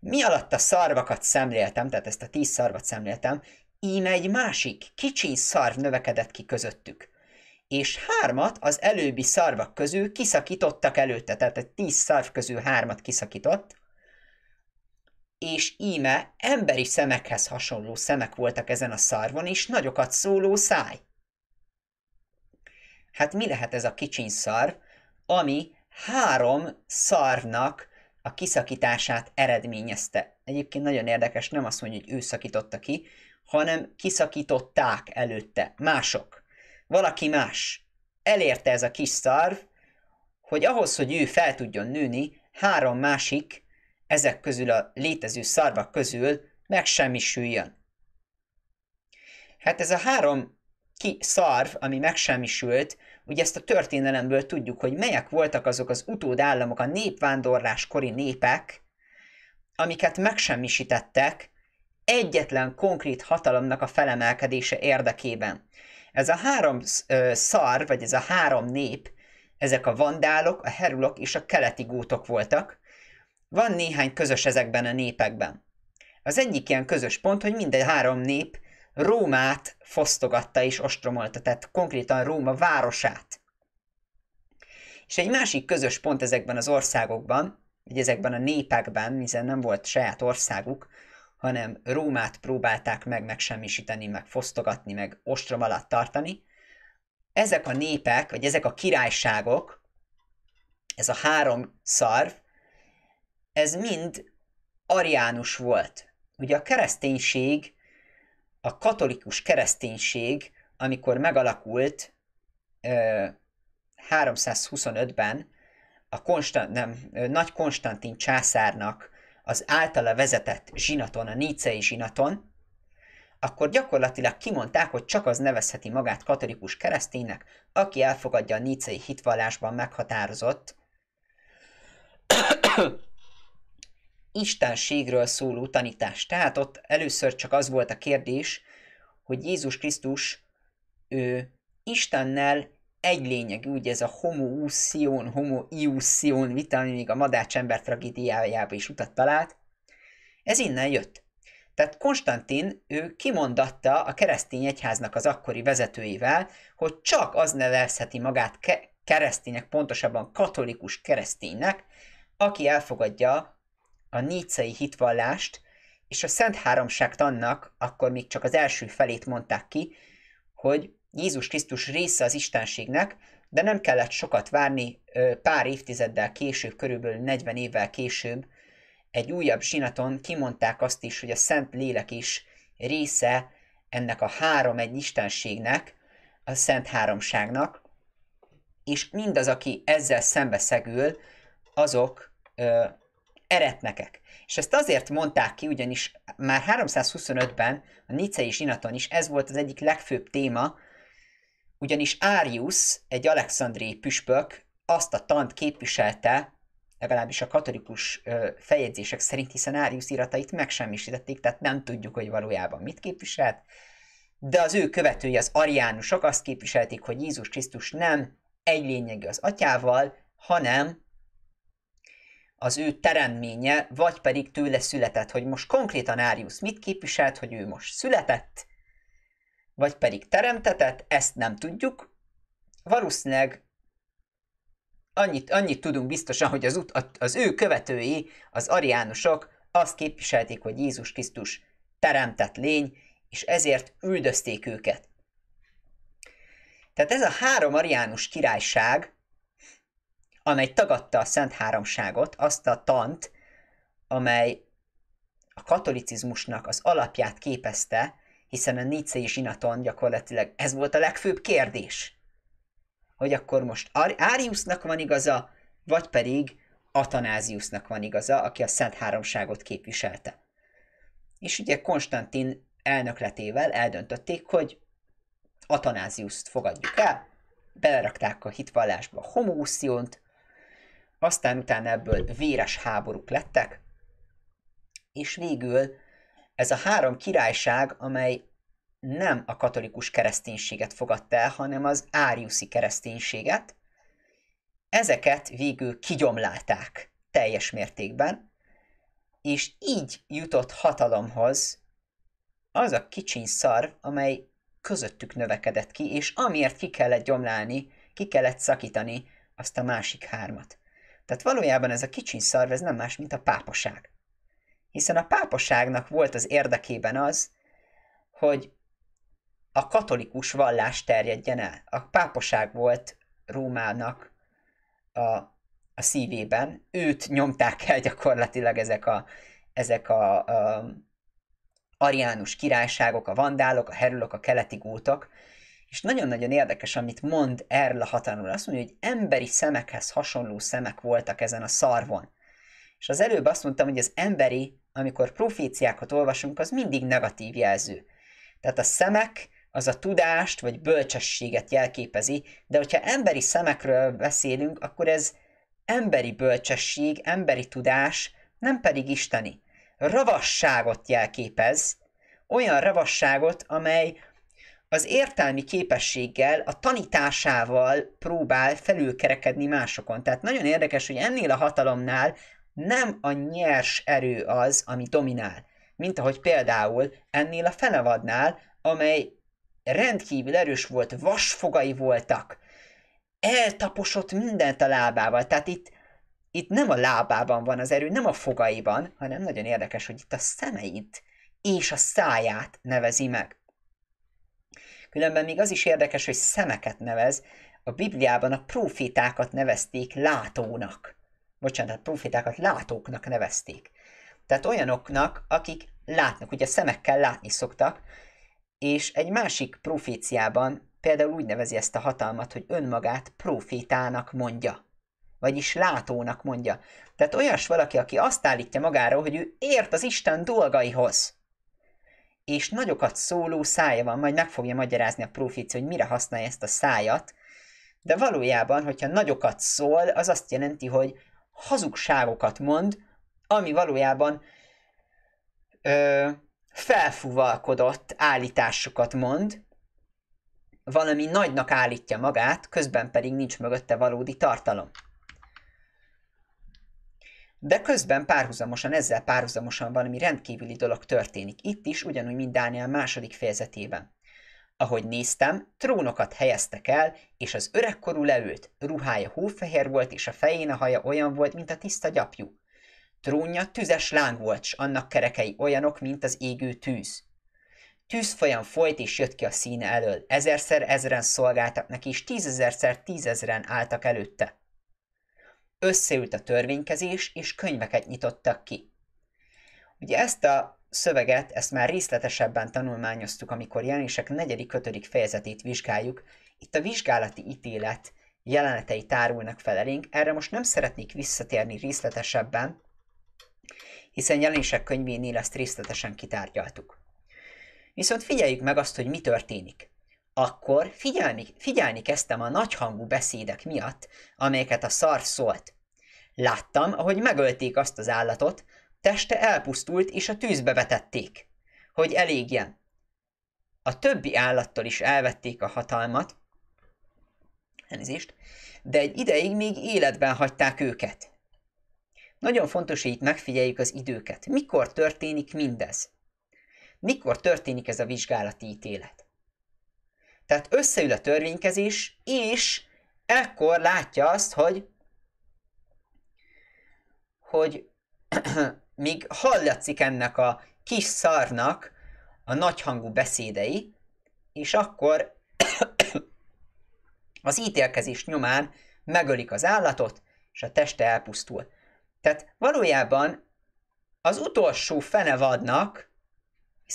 Mi alatt a szarvakat szemléltem, tehát ezt a tíz szarvat szemléltem, íme egy másik, kicsi szarv növekedett ki közöttük. És hármat az előbbi szarvak közül kiszakítottak előtte, tehát egy tíz szarv közül hármat kiszakított, és íme emberi szemekhez hasonló szemek voltak ezen a szarvon, és nagyokat szóló száj hát mi lehet ez a kicsiny szarv, ami három szarvnak a kiszakítását eredményezte. Egyébként nagyon érdekes, nem azt mondja, hogy ő szakította ki, hanem kiszakították előtte mások. Valaki más. Elérte ez a kis szarv, hogy ahhoz, hogy ő fel tudjon nőni, három másik ezek közül a létező szarvak közül megsemmisüljön. Hát ez a három ki szarv, ami megsemmisült, ugye ezt a történelemből tudjuk, hogy melyek voltak azok az utódállamok, a népvándorlás kori népek, amiket megsemmisítettek egyetlen konkrét hatalomnak a felemelkedése érdekében. Ez a három szar, vagy ez a három nép, ezek a vandálok, a herulok és a keleti gótok voltak. Van néhány közös ezekben a népekben. Az egyik ilyen közös pont, hogy minden három nép Rómát fosztogatta és ostromolta, tehát konkrétan Róma városát. És egy másik közös pont ezekben az országokban, vagy ezekben a népekben, hiszen nem volt saját országuk, hanem Rómát próbálták meg megsemmisíteni, meg fosztogatni, meg ostrom alatt tartani. Ezek a népek, vagy ezek a királyságok, ez a három szarv, ez mind ariánus volt. Ugye a kereszténység a katolikus kereszténység, amikor megalakult 325-ben a Konstant, nem, Nagy Konstantin császárnak az általa vezetett zsinaton, a nícei zsinaton, akkor gyakorlatilag kimondták, hogy csak az nevezheti magát katolikus kereszténynek, aki elfogadja a nícei hitvallásban meghatározott istenségről szóló tanítás. Tehát ott először csak az volt a kérdés, hogy Jézus Krisztus ő Istennel egy lényeg, úgy ez a homo homoiúszion vita, ami még a madács ember tragédiájába is utat talált, ez innen jött. Tehát Konstantin ő kimondatta a keresztény egyháznak az akkori vezetőivel, hogy csak az nevezheti magát ke- kereszténynek, pontosabban katolikus kereszténynek, aki elfogadja a nícei hitvallást, és a Szent Háromság tannak, akkor még csak az első felét mondták ki, hogy Jézus Krisztus része az Istenségnek, de nem kellett sokat várni, pár évtizeddel később, körülbelül 40 évvel később egy újabb zsinaton kimondták azt is, hogy a Szent Lélek is része ennek a három egy Istenségnek, a Szent Háromságnak, és mindaz, aki ezzel szembeszegül, azok eretnekek. És ezt azért mondták ki, ugyanis már 325-ben a nicei zsinaton is ez volt az egyik legfőbb téma, ugyanis Árius, egy alexandriai püspök, azt a tant képviselte, legalábbis a katolikus feljegyzések szerint, hiszen Árius iratait megsemmisítették, tehát nem tudjuk, hogy valójában mit képviselt, de az ő követői, az ariánusok azt képviselték, hogy Jézus Krisztus nem egy lényegű az atyával, hanem az ő teremménye, vagy pedig tőle született, hogy most konkrétan Arius mit képviselt, hogy ő most született, vagy pedig teremtetett, ezt nem tudjuk. Valószínűleg annyit, annyit tudunk biztosan, hogy az, az ő követői, az ariánusok azt képviselték, hogy Jézus Krisztus teremtett lény, és ezért üldözték őket. Tehát ez a három ariánus királyság, amely tagadta a Szent Háromságot, azt a tant, amely a katolicizmusnak az alapját képezte, hiszen a nicei zsinaton gyakorlatilag ez volt a legfőbb kérdés. Hogy akkor most Áriusnak van igaza, vagy pedig Atanáziusnak van igaza, aki a Szent Háromságot képviselte. És ugye Konstantin elnökletével eldöntötték, hogy Atanáziuszt fogadjuk el, belerakták a hitvallásba a homóusziont, aztán utána ebből véres háborúk lettek, és végül ez a három királyság, amely nem a katolikus kereszténységet fogadta el, hanem az áriuszi kereszténységet, ezeket végül kigyomlálták teljes mértékben, és így jutott hatalomhoz az a kicsiny szarv, amely közöttük növekedett ki, és amiért ki kellett gyomlálni, ki kellett szakítani azt a másik hármat. Tehát valójában ez a kicsi szarv, ez nem más, mint a pápaság. Hiszen a pápaságnak volt az érdekében az, hogy a katolikus vallás terjedjen el. A pápaság volt Rómának a, a szívében, őt nyomták el gyakorlatilag ezek a, ezek a, a ariánus királyságok, a vandálok, a herülök, a keleti gótok, és nagyon-nagyon érdekes, amit mond Erla Hatanul. Azt mondja, hogy emberi szemekhez hasonló szemek voltak ezen a szarvon. És az előbb azt mondtam, hogy az emberi, amikor proféciákat olvasunk, az mindig negatív jelző. Tehát a szemek az a tudást vagy bölcsességet jelképezi, de hogyha emberi szemekről beszélünk, akkor ez emberi bölcsesség, emberi tudás, nem pedig isteni. Ravasságot jelképez, olyan ravasságot, amely az értelmi képességgel, a tanításával próbál felülkerekedni másokon. Tehát nagyon érdekes, hogy ennél a hatalomnál nem a nyers erő az, ami dominál, mint ahogy például ennél a fenevadnál, amely rendkívül erős volt, vasfogai voltak, eltaposott mindent a lábával, tehát itt, itt nem a lábában van az erő, nem a fogaiban, hanem nagyon érdekes, hogy itt a szemeit és a száját nevezi meg. Különben még az is érdekes, hogy szemeket nevez. A Bibliában a profitákat nevezték látónak. Bocsánat, a hát profitákat látóknak nevezték. Tehát olyanoknak, akik látnak, ugye szemekkel látni szoktak, és egy másik proféciában például úgy nevezi ezt a hatalmat, hogy önmagát profétának mondja, vagyis látónak mondja. Tehát olyas valaki, aki azt állítja magáról, hogy ő ért az Isten dolgaihoz és nagyokat szóló szája van, majd meg fogja magyarázni a profic, hogy mire használja ezt a szájat, de valójában, hogyha nagyokat szól, az azt jelenti, hogy hazugságokat mond, ami valójában ö, felfúvalkodott állításokat mond, valami nagynak állítja magát, közben pedig nincs mögötte valódi tartalom. De közben párhuzamosan, ezzel párhuzamosan valami rendkívüli dolog történik. Itt is, ugyanúgy, mint Dániel második fejezetében. Ahogy néztem, trónokat helyeztek el, és az öregkorú leült, ruhája hófehér volt, és a fején a haja olyan volt, mint a tiszta gyapjú. Trónja tüzes láng volt, s annak kerekei olyanok, mint az égő tűz. Tűz folyam folyt és jött ki a színe elől, ezerszer ezren szolgáltak neki, és tízezerszer tízezren álltak előtte összeült a törvénykezés, és könyveket nyitottak ki. Ugye ezt a szöveget, ezt már részletesebben tanulmányoztuk, amikor jelenések 4.-5. fejezetét vizsgáljuk. Itt a vizsgálati ítélet jelenetei tárulnak fel elénk, erre most nem szeretnék visszatérni részletesebben, hiszen jelenések könyvénél ezt részletesen kitárgyaltuk. Viszont figyeljük meg azt, hogy mi történik. Akkor figyelni, figyelni kezdtem a nagyhangú beszédek miatt, amelyeket a szar szólt. Láttam, ahogy megölték azt az állatot, teste elpusztult és a tűzbe vetették, hogy elégjen. A többi állattól is elvették a hatalmat, elnézést, de egy ideig még életben hagyták őket. Nagyon fontos, hogy itt megfigyeljük az időket. Mikor történik mindez? Mikor történik ez a vizsgálati ítélet? Tehát összeül a törvénykezés, és ekkor látja azt, hogy hogy míg hallatszik ennek a kis szarnak a nagyhangú beszédei, és akkor az ítélkezés nyomán megölik az állatot, és a teste elpusztul. Tehát valójában az utolsó fenevadnak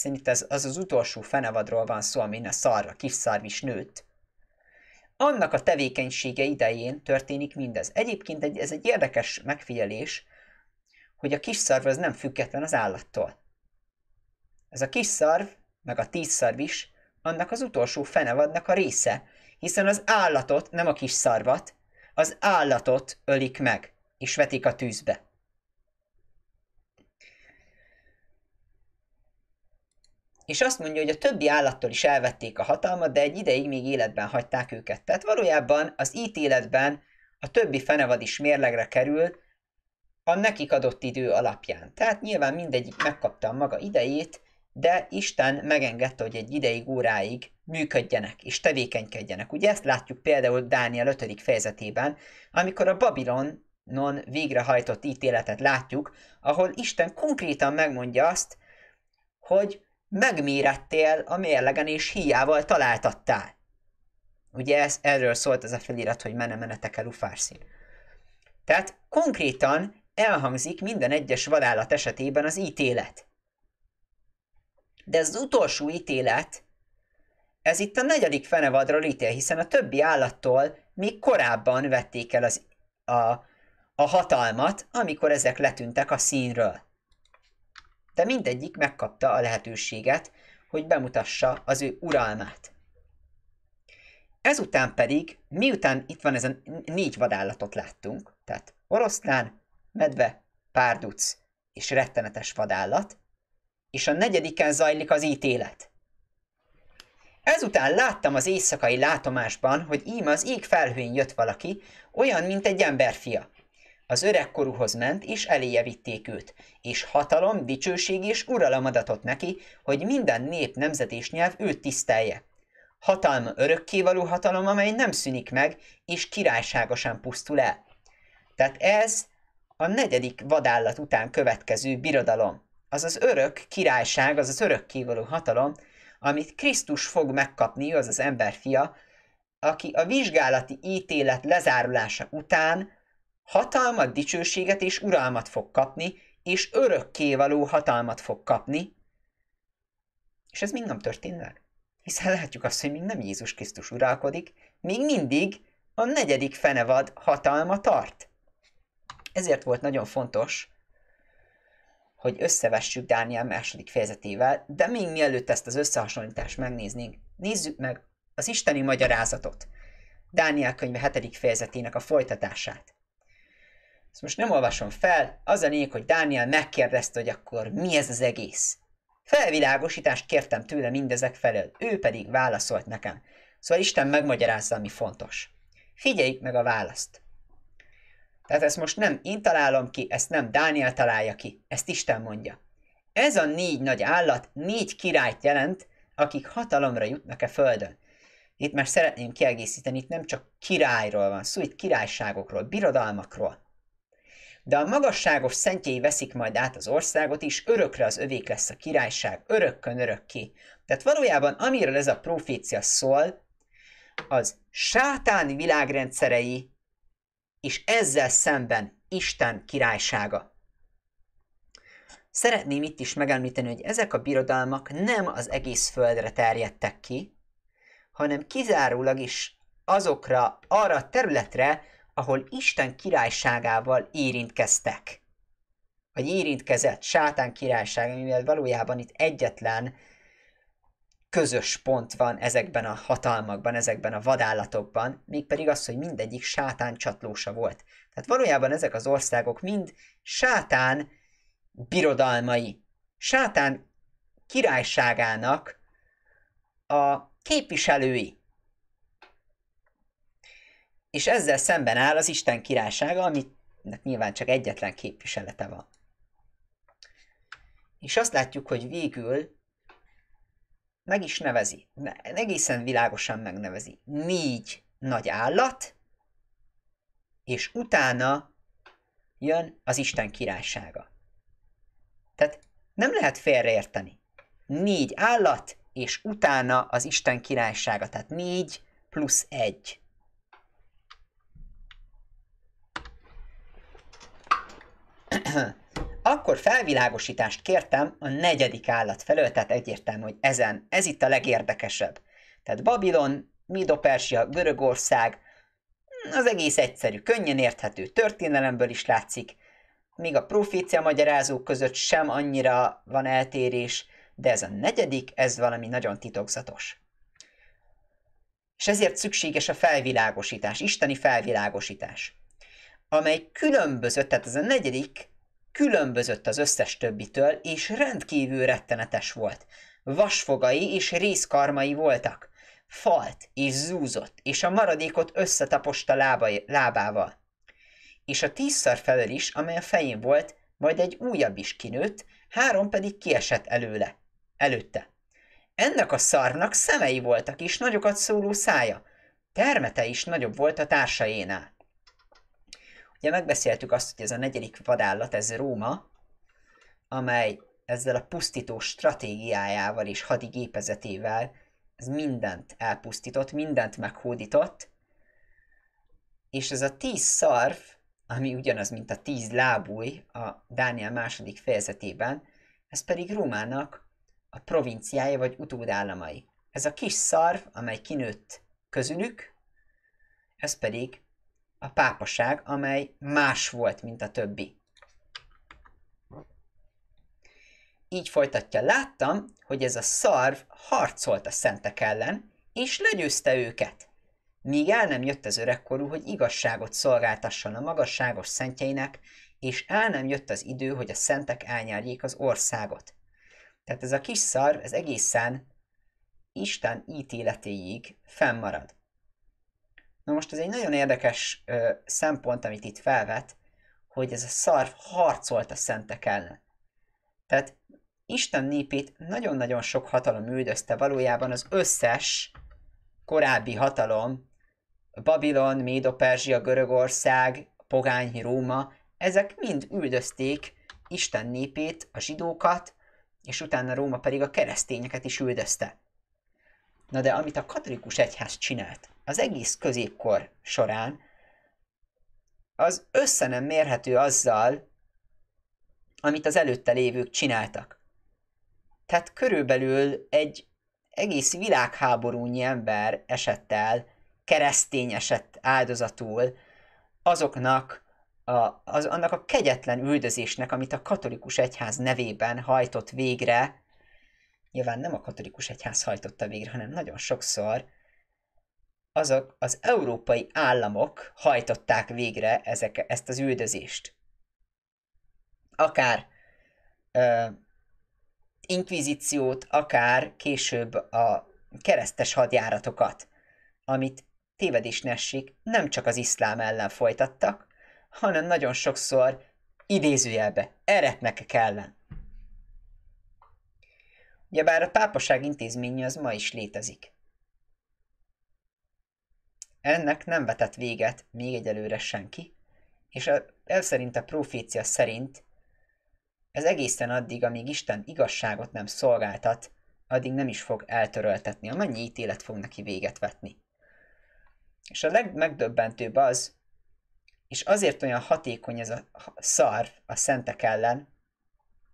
hiszen itt ez, az az utolsó fenevadról van szó, amin a szarra is nőtt. Annak a tevékenysége idején történik mindez. Egyébként egy, ez egy érdekes megfigyelés, hogy a szarv az nem független az állattól. Ez a kis szarv, meg a szarv is, annak az utolsó fenevadnak a része, hiszen az állatot, nem a kis szarvat, az állatot ölik meg, és vetik a tűzbe. és azt mondja, hogy a többi állattól is elvették a hatalmat, de egy ideig még életben hagyták őket. Tehát valójában az ítéletben a többi fenevad is mérlegre került a nekik adott idő alapján. Tehát nyilván mindegyik megkapta a maga idejét, de Isten megengedte, hogy egy ideig, óráig működjenek és tevékenykedjenek. Ugye ezt látjuk például Dániel 5. fejezetében, amikor a Babilonon végrehajtott ítéletet látjuk, ahol Isten konkrétan megmondja azt, hogy Megmérettél a mérlegen és hiával találtattál. Ugye ez, erről szólt ez a felirat, hogy mene menetek el ufárszín. Tehát konkrétan elhangzik minden egyes vadállat esetében az ítélet. De ez az utolsó ítélet, ez itt a negyedik fenevadról ítél, hiszen a többi állattól még korábban vették el az, a, a hatalmat, amikor ezek letűntek a színről de mindegyik megkapta a lehetőséget, hogy bemutassa az ő uralmát. Ezután pedig, miután itt van ez a négy vadállatot láttunk, tehát oroszlán, medve, párduc és rettenetes vadállat, és a negyediken zajlik az ítélet. Ezután láttam az éjszakai látomásban, hogy íme az ég felhőn jött valaki, olyan, mint egy emberfia, az korúhoz ment, és eléje vitték őt, és hatalom, dicsőség és uralom adatott neki, hogy minden nép, nemzet és nyelv őt tisztelje. Hatalma örökkévaló hatalom, amely nem szűnik meg, és királysága sem pusztul el. Tehát ez a negyedik vadállat után következő birodalom. Az az örök királyság, az az örökkévaló hatalom, amit Krisztus fog megkapni, az az emberfia, aki a vizsgálati ítélet lezárulása után hatalmat, dicsőséget és uralmat fog kapni, és örökkévaló hatalmat fog kapni, és ez még nem történt meg. Hiszen lehetjük azt, hogy még nem Jézus Krisztus uralkodik, még mindig a negyedik fenevad hatalma tart. Ezért volt nagyon fontos, hogy összevessük Dániel második fejezetével, de még mielőtt ezt az összehasonlítást megnéznénk, nézzük meg az isteni magyarázatot, Dániel könyve hetedik fejezetének a folytatását. Ezt most nem olvasom fel, az a lényeg, hogy Dániel megkérdezte, hogy akkor mi ez az egész. Felvilágosítást kértem tőle mindezek felől, ő pedig válaszolt nekem. Szóval Isten megmagyarázza, ami fontos. Figyeljük meg a választ. Tehát ezt most nem én találom ki, ezt nem Dániel találja ki, ezt Isten mondja. Ez a négy nagy állat négy királyt jelent, akik hatalomra jutnak a e földön. Itt már szeretném kiegészíteni, itt nem csak királyról van szó, itt királyságokról, birodalmakról de a magasságos szentjei veszik majd át az országot is, örökre az övék lesz a királyság, örökkön örökké. Tehát valójában amiről ez a profécia szól, az sátán világrendszerei, és ezzel szemben Isten királysága. Szeretném itt is megemlíteni, hogy ezek a birodalmak nem az egész földre terjedtek ki, hanem kizárólag is azokra, arra a területre, ahol Isten királyságával érintkeztek. Vagy érintkezett sátán királyság, mivel valójában itt egyetlen közös pont van ezekben a hatalmakban, ezekben a vadállatokban, mégpedig az, hogy mindegyik sátán csatlósa volt. Tehát valójában ezek az országok mind sátán birodalmai, sátán királyságának a képviselői és ezzel szemben áll az Isten királysága, aminek nyilván csak egyetlen képviselete van. És azt látjuk, hogy végül meg is nevezi, egészen világosan megnevezi. Négy nagy állat, és utána jön az Isten királysága. Tehát nem lehet félreérteni. Négy állat, és utána az Isten királysága. Tehát négy plusz egy. Akkor felvilágosítást kértem a negyedik állat felől, tehát egyértelmű, hogy ezen, ez itt a legérdekesebb. Tehát Babilon, Midopersia, Görögország, az egész egyszerű, könnyen érthető történelemből is látszik, míg a profécia magyarázók között sem annyira van eltérés, de ez a negyedik, ez valami nagyon titokzatos. És ezért szükséges a felvilágosítás, isteni felvilágosítás, amely különböző, tehát ez a negyedik különbözött az összes többitől, és rendkívül rettenetes volt. Vasfogai és részkarmai voltak. Falt és zúzott, és a maradékot összetaposta lába, lábával. És a tízszer felől is, amely a fején volt, majd egy újabb is kinőtt, három pedig kiesett előle. Előtte. Ennek a szarnak szemei voltak és nagyokat szóló szája. Termete is nagyobb volt a társainál. Ugye megbeszéltük azt, hogy ez a negyedik vadállat, ez Róma, amely ezzel a pusztító stratégiájával és hadigépezetével ez mindent elpusztított, mindent meghódított, és ez a tíz szarv, ami ugyanaz, mint a tíz lábúj a Dániel második fejezetében, ez pedig Rómának a provinciája vagy utódállamai. Ez a kis szarv, amely kinőtt közülük, ez pedig a pápaság, amely más volt, mint a többi. Így folytatja, láttam, hogy ez a szarv harcolt a szentek ellen, és legyőzte őket. Míg el nem jött az öregkorú, hogy igazságot szolgáltasson a magasságos szentjeinek, és el nem jött az idő, hogy a szentek elnyerjék az országot. Tehát ez a kis szarv, ez egészen Isten ítéletéig fennmarad. Na most ez egy nagyon érdekes ö, szempont, amit itt felvet, hogy ez a szarv harcolt a szentek ellen. Tehát Isten népét nagyon-nagyon sok hatalom üldözte, valójában az összes korábbi hatalom, Babilon, Médo-Perzsia, Görögország, Pogány, Róma, ezek mind üldözték Isten népét, a zsidókat, és utána Róma pedig a keresztényeket is üldözte. Na de amit a katolikus egyház csinált az egész középkor során, az össze nem mérhető azzal, amit az előtte lévők csináltak. Tehát körülbelül egy egész világháborúnyi ember esett el, keresztény esett áldozatul azoknak, a, az, annak a kegyetlen üldözésnek, amit a katolikus egyház nevében hajtott végre nyilván nem a katolikus egyház hajtotta végre, hanem nagyon sokszor azok az európai államok hajtották végre ezek, ezt az üldözést. Akár ö, inkvizíciót, akár később a keresztes hadjáratokat, amit tévedés nessék, nem csak az iszlám ellen folytattak, hanem nagyon sokszor idézőjelbe eretnek ellen. Ugyebár a pápaság intézménye az ma is létezik. Ennek nem vetett véget még egyelőre senki, és el szerint a profécia szerint ez egészen addig, amíg Isten igazságot nem szolgáltat, addig nem is fog eltöröltetni, amennyi ítélet fog neki véget vetni. És a legmegdöbbentőbb az, és azért olyan hatékony ez a szarv a szentek ellen,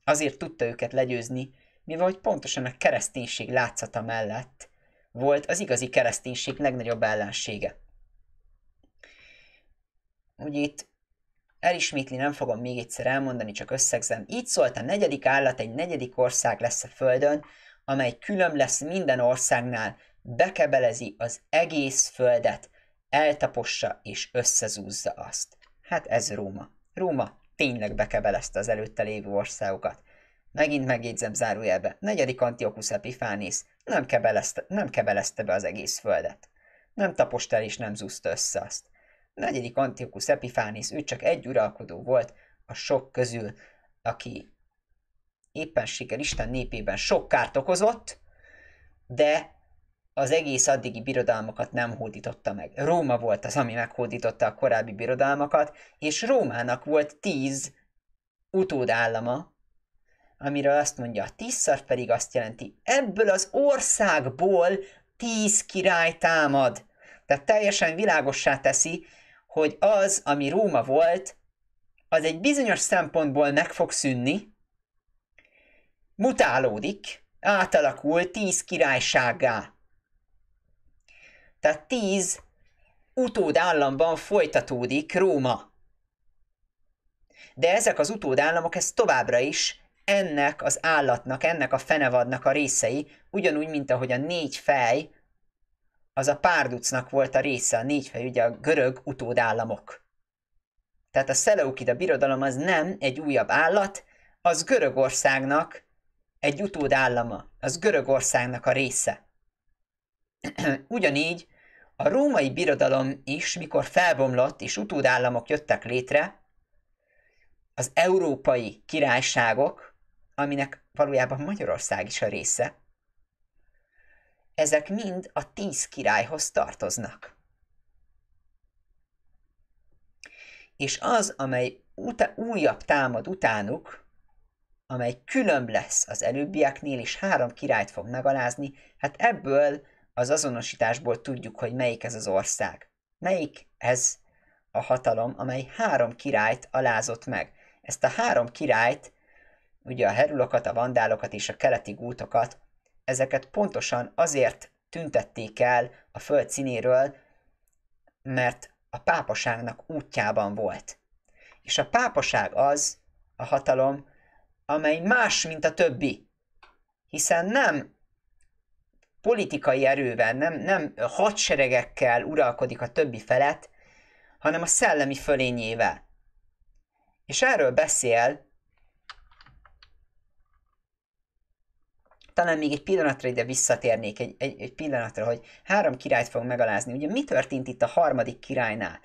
azért tudta őket legyőzni, mivel hogy pontosan a kereszténység látszata mellett volt az igazi kereszténység legnagyobb ellensége. Úgy itt elismétli nem fogom még egyszer elmondani, csak összegzem. Így szólt a negyedik állat egy negyedik ország lesz a Földön, amely külön lesz minden országnál, bekebelezi az egész Földet, eltapossa és összezúzza azt. Hát ez Róma. Róma tényleg bekebelezte az előtte lévő országokat. Megint megjegyzem zárójelbe, negyedik Antiochus Epifánész. nem kebelezte, nem kebelezte be az egész földet. Nem el és nem zúzta össze azt. Negyedik Antiochus Epifánész, ő csak egy uralkodó volt a sok közül, aki éppen siker Isten népében sok kárt okozott, de az egész addigi birodalmakat nem hódította meg. Róma volt az, ami meghódította a korábbi birodalmakat, és Rómának volt tíz utódállama, amiről azt mondja, a tízszer pedig azt jelenti, ebből az országból tíz király támad. Tehát teljesen világossá teszi, hogy az, ami Róma volt, az egy bizonyos szempontból meg fog szűnni, mutálódik, átalakul tíz királysággá. Tehát tíz utódállamban folytatódik Róma. De ezek az utódállamok ezt továbbra is ennek az állatnak, ennek a fenevadnak a részei, ugyanúgy, mint ahogy a négy fej, az a párducnak volt a része, a négy fej, ugye a görög utódállamok. Tehát a Szeleukida birodalom az nem egy újabb állat, az Görögországnak egy utódállama, az Görögországnak a része. Ugyanígy a római birodalom is, mikor felbomlott és utódállamok jöttek létre, az európai királyságok, aminek valójában Magyarország is a része, ezek mind a tíz királyhoz tartoznak. És az, amely uta- újabb támad utánuk, amely különb lesz az előbbieknél, és három királyt fog megalázni, hát ebből az azonosításból tudjuk, hogy melyik ez az ország. Melyik ez a hatalom, amely három királyt alázott meg. Ezt a három királyt ugye a herulokat, a vandálokat és a keleti gútokat, ezeket pontosan azért tüntették el a föld színéről, mert a pápaságnak útjában volt. És a pápaság az, a hatalom, amely más, mint a többi. Hiszen nem politikai erővel, nem, nem hadseregekkel uralkodik a többi felett, hanem a szellemi fölényével. És erről beszél talán még egy pillanatra ide visszatérnék, egy, egy, egy pillanatra, hogy három királyt fog megalázni. Ugye mi történt itt a harmadik királynál?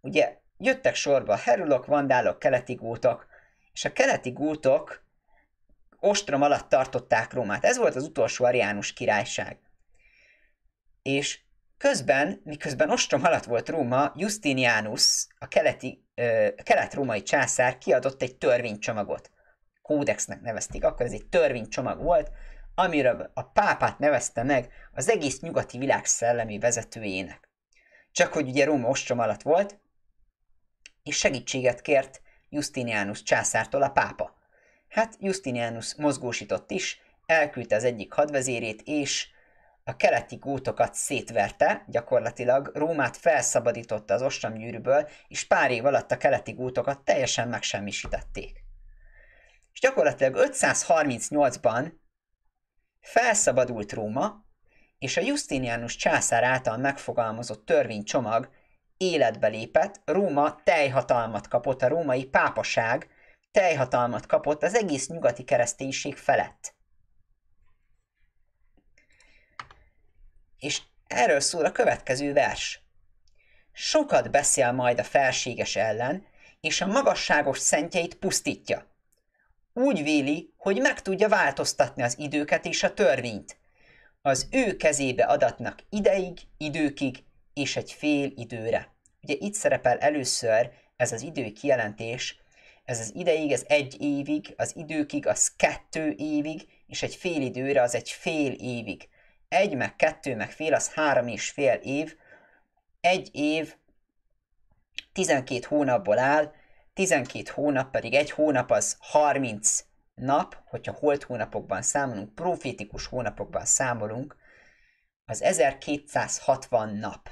Ugye jöttek sorba a herulok, vandálok, keleti gótok, és a keleti gótok ostrom alatt tartották Rómát. Ez volt az utolsó Ariánus királyság. És közben, miközben ostrom alatt volt Róma, Justinianus, a keleti, kelet-római császár kiadott egy törvénycsomagot kódexnek nevezték, akkor ez egy törvénycsomag volt, amiről a pápát nevezte meg az egész nyugati világ szellemi vezetőjének. Csak hogy ugye Róma ostrom alatt volt, és segítséget kért Justinianus császártól a pápa. Hát Justinianus mozgósított is, elküldte az egyik hadvezérét, és a keleti gótokat szétverte, gyakorlatilag Rómát felszabadította az ostromgyűrűből, és pár év alatt a keleti gótokat teljesen megsemmisítették és gyakorlatilag 538-ban felszabadult Róma, és a Justinianus császár által megfogalmazott törvénycsomag életbe lépett, Róma teljhatalmat kapott, a római pápaság teljhatalmat kapott az egész nyugati kereszténység felett. És erről szól a következő vers. Sokat beszél majd a felséges ellen, és a magasságos szentjeit pusztítja. Úgy véli, hogy meg tudja változtatni az időket és a törvényt. Az ő kezébe adatnak ideig, időkig és egy fél időre. Ugye itt szerepel először ez az idő kijelentés, ez az ideig, ez egy évig, az időkig, az kettő évig, és egy fél időre az egy fél évig. Egy meg kettő meg fél, az három és fél év. Egy év 12 hónapból áll, 12 hónap pedig egy hónap az 30 nap, hogyha holt hónapokban számolunk, profétikus hónapokban számolunk, az 1260 nap.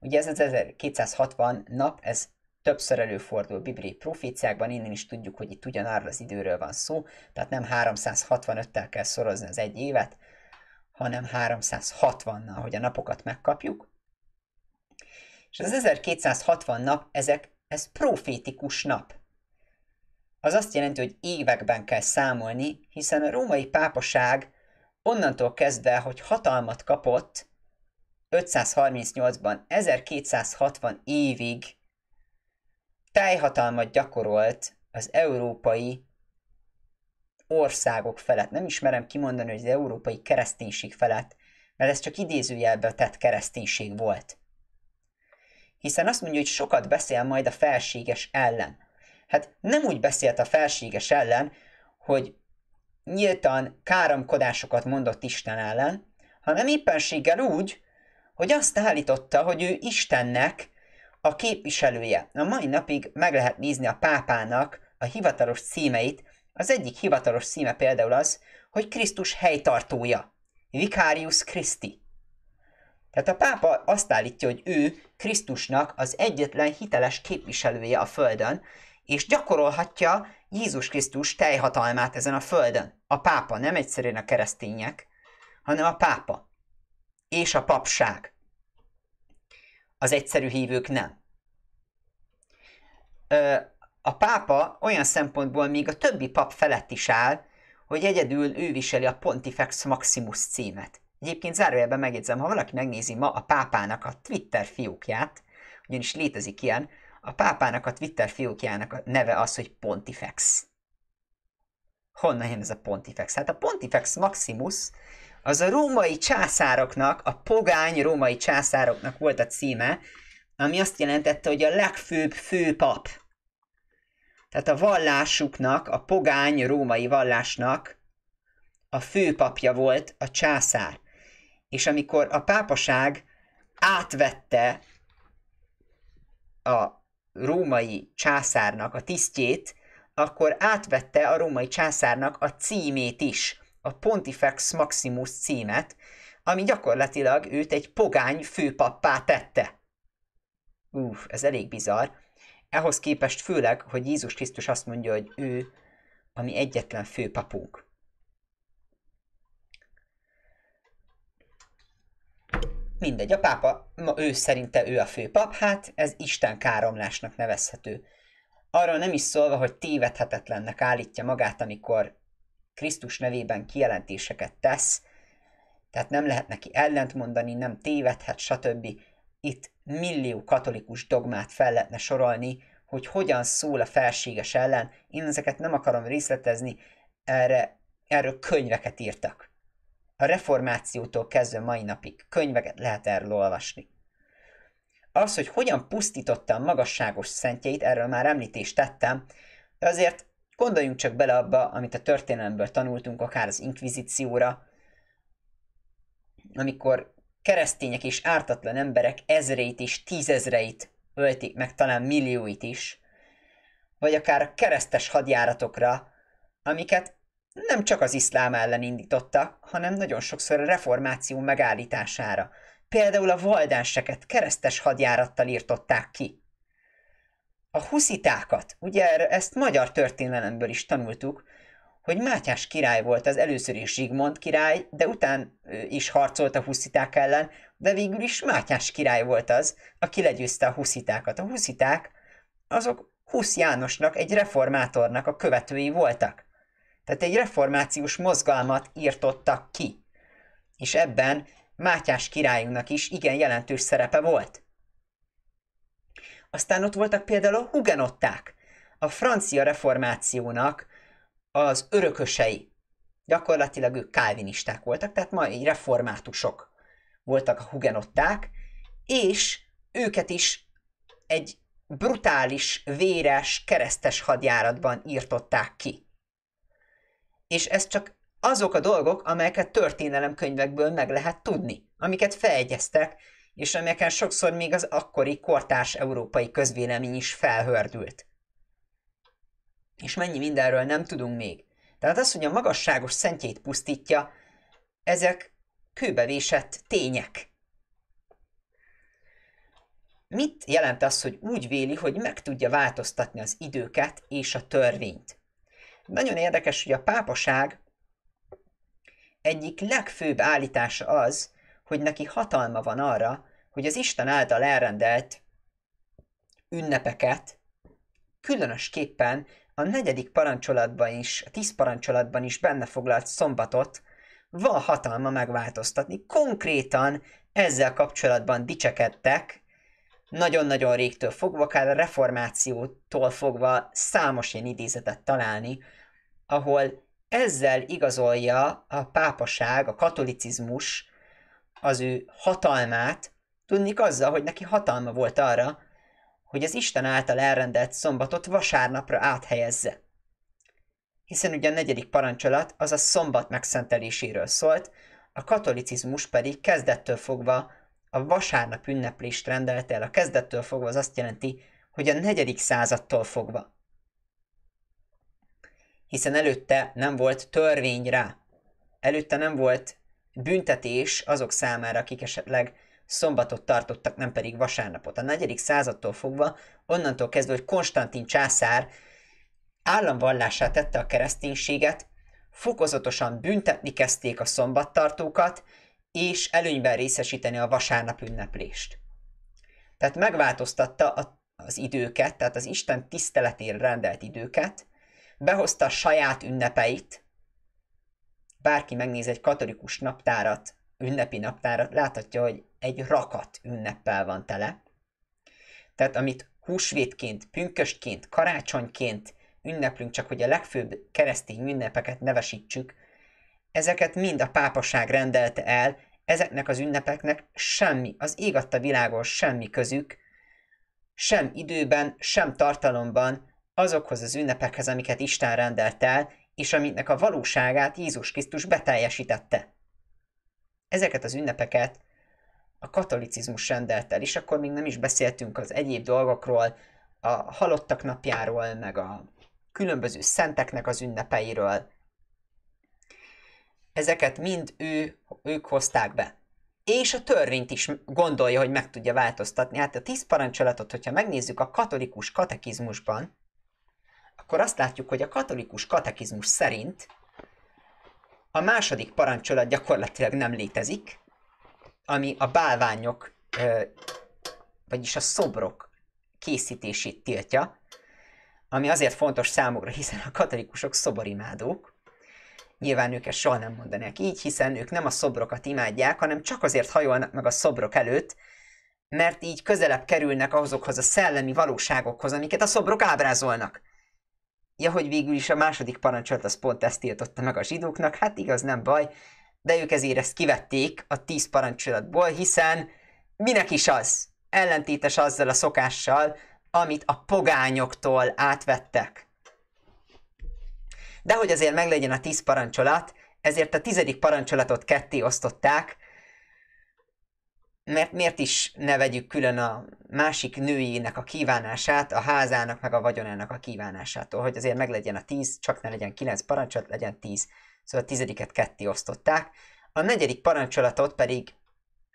Ugye ez az 1260 nap, ez többször előfordul bibliai proféciákban, innen is tudjuk, hogy itt ugyanarról az időről van szó, tehát nem 365-tel kell szorozni az egy évet, hanem 360-nal, hogy a napokat megkapjuk. És az 1260 nap, ezek ez profétikus nap. Az azt jelenti, hogy években kell számolni, hiszen a római pápaság onnantól kezdve, hogy hatalmat kapott, 538-ban 1260 évig tájhatalmat gyakorolt az európai országok felett. Nem ismerem kimondani, hogy az európai kereszténység felett, mert ez csak idézőjelbe tett kereszténység volt hiszen azt mondja, hogy sokat beszél majd a felséges ellen. Hát nem úgy beszélt a felséges ellen, hogy nyíltan káromkodásokat mondott Isten ellen, hanem éppenséggel úgy, hogy azt állította, hogy ő Istennek a képviselője. A mai napig meg lehet nézni a pápának a hivatalos címeit. Az egyik hivatalos címe például az, hogy Krisztus helytartója. Vicarius Christi. Tehát a pápa azt állítja, hogy ő Krisztusnak az egyetlen hiteles képviselője a Földön, és gyakorolhatja Jézus Krisztus teljhatalmát ezen a Földön. A pápa, nem egyszerűen a keresztények, hanem a pápa. És a papság. Az egyszerű hívők nem. Ö, a pápa olyan szempontból még a többi pap felett is áll, hogy egyedül ő viseli a Pontifex Maximus címet. Egyébként zárójelben megjegyzem, ha valaki megnézi ma a pápának a Twitter fiókját, ugyanis létezik ilyen, a pápának a Twitter fiókjának a neve az, hogy Pontifex. Honnan jön ez a Pontifex? Hát a Pontifex Maximus az a római császároknak, a pogány római császároknak volt a címe, ami azt jelentette, hogy a legfőbb főpap. Tehát a vallásuknak, a pogány római vallásnak a főpapja volt a császár és amikor a pápaság átvette a római császárnak a tisztjét, akkor átvette a római császárnak a címét is, a Pontifex Maximus címet, ami gyakorlatilag őt egy pogány főpappá tette. Uff, ez elég bizarr. Ehhoz képest főleg, hogy Jézus Krisztus azt mondja, hogy ő a mi egyetlen főpapunk. mindegy, a pápa, ma ő szerinte ő a főpap, hát ez Isten káromlásnak nevezhető. Arról nem is szólva, hogy tévedhetetlennek állítja magát, amikor Krisztus nevében kijelentéseket tesz, tehát nem lehet neki ellentmondani, nem tévedhet, stb. Itt millió katolikus dogmát fel lehetne sorolni, hogy hogyan szól a felséges ellen. Én ezeket nem akarom részletezni, erre, erről könyveket írtak. A reformációtól kezdve mai napig könyveket lehet erről olvasni. Az, hogy hogyan pusztította a magasságos szentjeit, erről már említést tettem, de azért gondoljunk csak bele abba, amit a történelemből tanultunk, akár az inkvizícióra, amikor keresztények és ártatlan emberek ezreit és tízezreit ölték meg, talán millióit is, vagy akár a keresztes hadjáratokra, amiket nem csak az iszlám ellen indította, hanem nagyon sokszor a reformáció megállítására. Például a valdánseket keresztes hadjárattal írtották ki. A huszitákat, ugye ezt magyar történelemből is tanultuk, hogy Mátyás király volt az először is Zsigmond király, de után is harcolt a husziták ellen, de végül is Mátyás király volt az, aki legyőzte a huszitákat. A husziták azok Husz Jánosnak, egy reformátornak a követői voltak. Tehát egy reformációs mozgalmat írtottak ki. És ebben Mátyás királyunknak is igen jelentős szerepe volt. Aztán ott voltak például a hugenották, a francia reformációnak az örökösei. Gyakorlatilag ők kálvinisták voltak, tehát mai reformátusok voltak a hugenották, és őket is egy brutális, véres, keresztes hadjáratban írtották ki és ez csak azok a dolgok, amelyeket történelemkönyvekből meg lehet tudni, amiket feljegyeztek, és amelyeken sokszor még az akkori kortárs európai közvélemény is felhördült. És mennyi mindenről nem tudunk még. Tehát az, hogy a magasságos szentjét pusztítja, ezek kőbevésett tények. Mit jelent az, hogy úgy véli, hogy meg tudja változtatni az időket és a törvényt? Nagyon érdekes, hogy a pápaság egyik legfőbb állítása az, hogy neki hatalma van arra, hogy az Isten által elrendelt ünnepeket, különösképpen a negyedik parancsolatban is, a tíz parancsolatban is benne foglalt szombatot, van hatalma megváltoztatni. Konkrétan ezzel kapcsolatban dicsekedtek, nagyon-nagyon régtől fogva, akár a reformációtól fogva számos ilyen idézetet találni, ahol ezzel igazolja a pápaság, a katolicizmus az ő hatalmát, tudnik azzal, hogy neki hatalma volt arra, hogy az Isten által elrendelt szombatot vasárnapra áthelyezze. Hiszen ugye a negyedik parancsolat az a szombat megszenteléséről szólt, a katolicizmus pedig kezdettől fogva a vasárnap ünneplést rendelt el. A kezdettől fogva az azt jelenti, hogy a negyedik századtól fogva hiszen előtte nem volt törvény rá. Előtte nem volt büntetés azok számára, akik esetleg szombatot tartottak, nem pedig vasárnapot. A negyedik századtól fogva, onnantól kezdve, hogy Konstantin császár államvallásá tette a kereszténységet, fokozatosan büntetni kezdték a szombattartókat, és előnyben részesíteni a vasárnap ünneplést. Tehát megváltoztatta az időket, tehát az Isten tiszteletére rendelt időket, behozta a saját ünnepeit, bárki megnéz egy katolikus naptárat, ünnepi naptárat, láthatja, hogy egy rakat ünneppel van tele. Tehát amit húsvétként, pünköstként, karácsonyként ünneplünk, csak hogy a legfőbb keresztény ünnepeket nevesítsük, ezeket mind a pápaság rendelte el, ezeknek az ünnepeknek semmi, az ég adta világon semmi közük, sem időben, sem tartalomban azokhoz az ünnepekhez, amiket Isten rendelt el, és amiknek a valóságát Jézus Krisztus beteljesítette. Ezeket az ünnepeket a katolicizmus rendelt el, és akkor még nem is beszéltünk az egyéb dolgokról, a halottak napjáról, meg a különböző szenteknek az ünnepeiről. Ezeket mind ő, ők hozták be. És a törvényt is gondolja, hogy meg tudja változtatni. Hát a tíz parancsolatot, hogyha megnézzük a katolikus katekizmusban, akkor azt látjuk, hogy a katolikus katekizmus szerint a második parancsolat gyakorlatilag nem létezik, ami a bálványok, vagyis a szobrok készítését tiltja, ami azért fontos számukra, hiszen a katolikusok szoborimádók. Nyilván ők ezt soha nem mondanák így, hiszen ők nem a szobrokat imádják, hanem csak azért hajolnak meg a szobrok előtt, mert így közelebb kerülnek azokhoz a szellemi valóságokhoz, amiket a szobrok ábrázolnak. Ja, hogy végül is a második parancsolat az pont ezt tiltotta meg a zsidóknak, hát igaz, nem baj, de ők ezért ezt kivették a tíz parancsolatból, hiszen minek is az? Ellentétes azzal a szokással, amit a pogányoktól átvettek. De hogy azért meglegyen a tíz parancsolat, ezért a tizedik parancsolatot ketté osztották, mert miért is ne vegyük külön a másik nőjének a kívánását, a házának, meg a vagyonának a kívánásától, hogy azért meglegyen a tíz, csak ne legyen kilenc parancsolat, legyen tíz. Szóval a tizediket ketté osztották. A negyedik parancsolatot pedig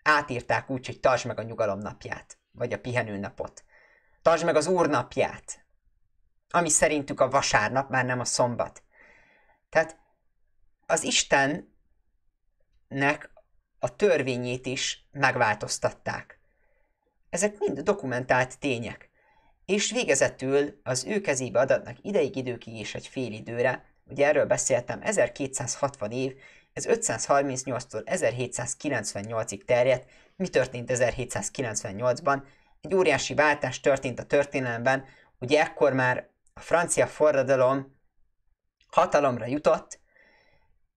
átírták úgy, hogy tartsd meg a nyugalom napját, vagy a pihenő napot. Tartsd meg az úr napját, ami szerintük a vasárnap, már nem a szombat. Tehát az Istennek a törvényét is megváltoztatták. Ezek mind dokumentált tények. És végezetül az ő kezébe adatnak ideig, időkig is egy fél időre, ugye erről beszéltem, 1260 év, ez 538-tól 1798-ig terjedt, mi történt 1798-ban? Egy óriási váltás történt a történelemben, ugye ekkor már a francia forradalom hatalomra jutott,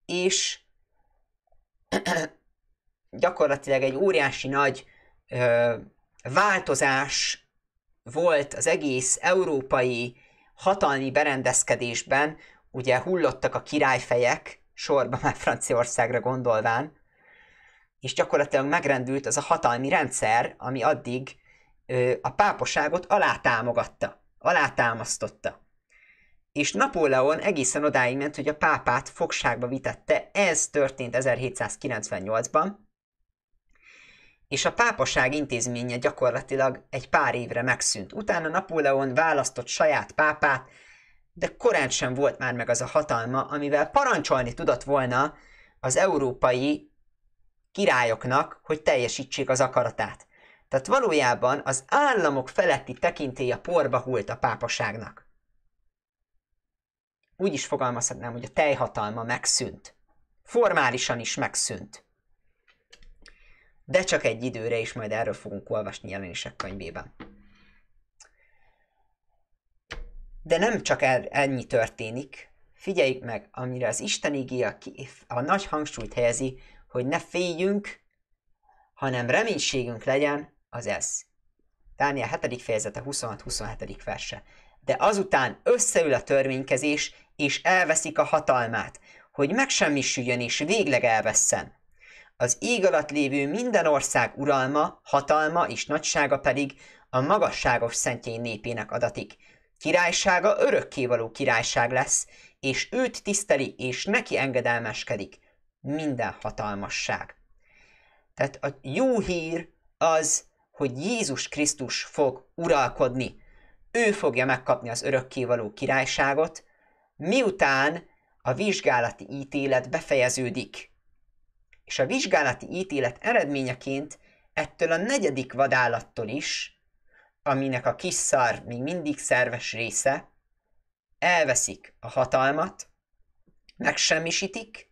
és gyakorlatilag egy óriási nagy ö, változás volt az egész európai hatalmi berendezkedésben, ugye hullottak a királyfejek, sorba már Franciaországra gondolván, és gyakorlatilag megrendült az a hatalmi rendszer, ami addig ö, a pápaságot alátámogatta, alátámasztotta. És Napóleon egészen odáig ment, hogy a pápát fogságba vitette, ez történt 1798-ban, és a pápaság intézménye gyakorlatilag egy pár évre megszűnt. Utána Napóleon választott saját pápát, de korán sem volt már meg az a hatalma, amivel parancsolni tudott volna az európai királyoknak, hogy teljesítsék az akaratát. Tehát valójában az államok feletti tekintélye porba hult a pápaságnak. Úgy is fogalmazhatnám, hogy a teljhatalma megszűnt. Formálisan is megszűnt de csak egy időre, és majd erről fogunk olvasni jelenések könyvében. De nem csak el, ennyi történik, figyeljük meg, amire az Isten ígéje a nagy hangsúlyt helyezi, hogy ne féljünk, hanem reménységünk legyen, az ez. Dániel 7. fejezete 26-27. verse. De azután összeül a törvénykezés, és elveszik a hatalmát, hogy megsemmisüljön és végleg elvesszen. Az íg alatt lévő minden ország uralma, hatalma és nagysága pedig a magasságos szentjén népének adatik. Királysága örökkévaló királyság lesz, és őt tiszteli, és neki engedelmeskedik. Minden hatalmasság. Tehát a jó hír az, hogy Jézus Krisztus fog uralkodni. Ő fogja megkapni az örökkévaló királyságot, miután a vizsgálati ítélet befejeződik és a vizsgálati ítélet eredményeként ettől a negyedik vadállattól is, aminek a kis szar még mindig szerves része, elveszik a hatalmat, megsemmisítik,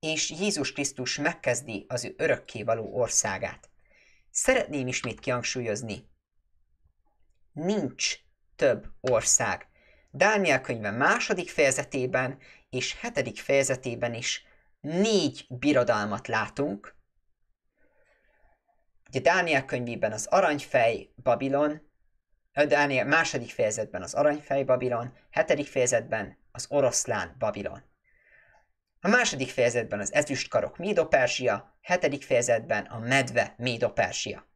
és Jézus Krisztus megkezdi az ő örökkévaló országát. Szeretném ismét kihangsúlyozni, nincs több ország. Dániel könyve második fejezetében és hetedik fejezetében is négy birodalmat látunk. Ugye Dániel könyvében az aranyfej Babilon, Dániel második fejezetben az aranyfej Babilon, hetedik fejezetben az oroszlán Babilon. A második fejezetben az ezüstkarok Médopersia, hetedik fejezetben a medve Médopersia.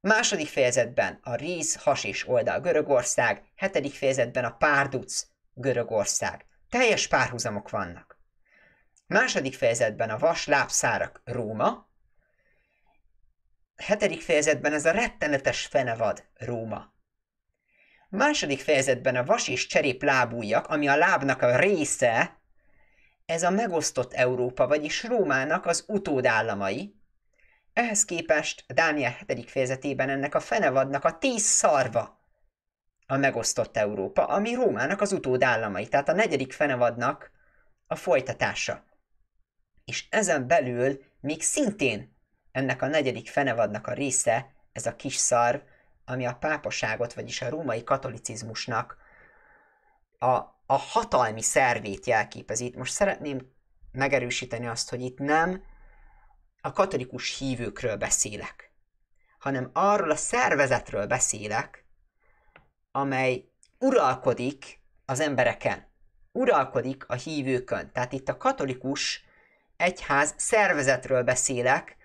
Második fejezetben a ríz, has és oldal Görögország, hetedik fejezetben a párduc Görögország. Teljes párhuzamok vannak. Második fejezetben a vas lábszárak Róma, hetedik fejezetben ez a rettenetes fenevad Róma. Második fejezetben a vas és cserép lábújak, ami a lábnak a része, ez a megosztott Európa, vagyis Rómának az utódállamai. Ehhez képest Dániel 7. fejezetében ennek a fenevadnak a tíz szarva a megosztott Európa, ami Rómának az utódállamai, tehát a negyedik fenevadnak a folytatása és ezen belül még szintén ennek a negyedik fenevadnak a része, ez a kis szarv, ami a pápaságot, vagyis a római katolicizmusnak a, a hatalmi szervét jelképezi. most szeretném megerősíteni azt, hogy itt nem a katolikus hívőkről beszélek, hanem arról a szervezetről beszélek, amely uralkodik az embereken, uralkodik a hívőkön. Tehát itt a katolikus egyház szervezetről beszélek,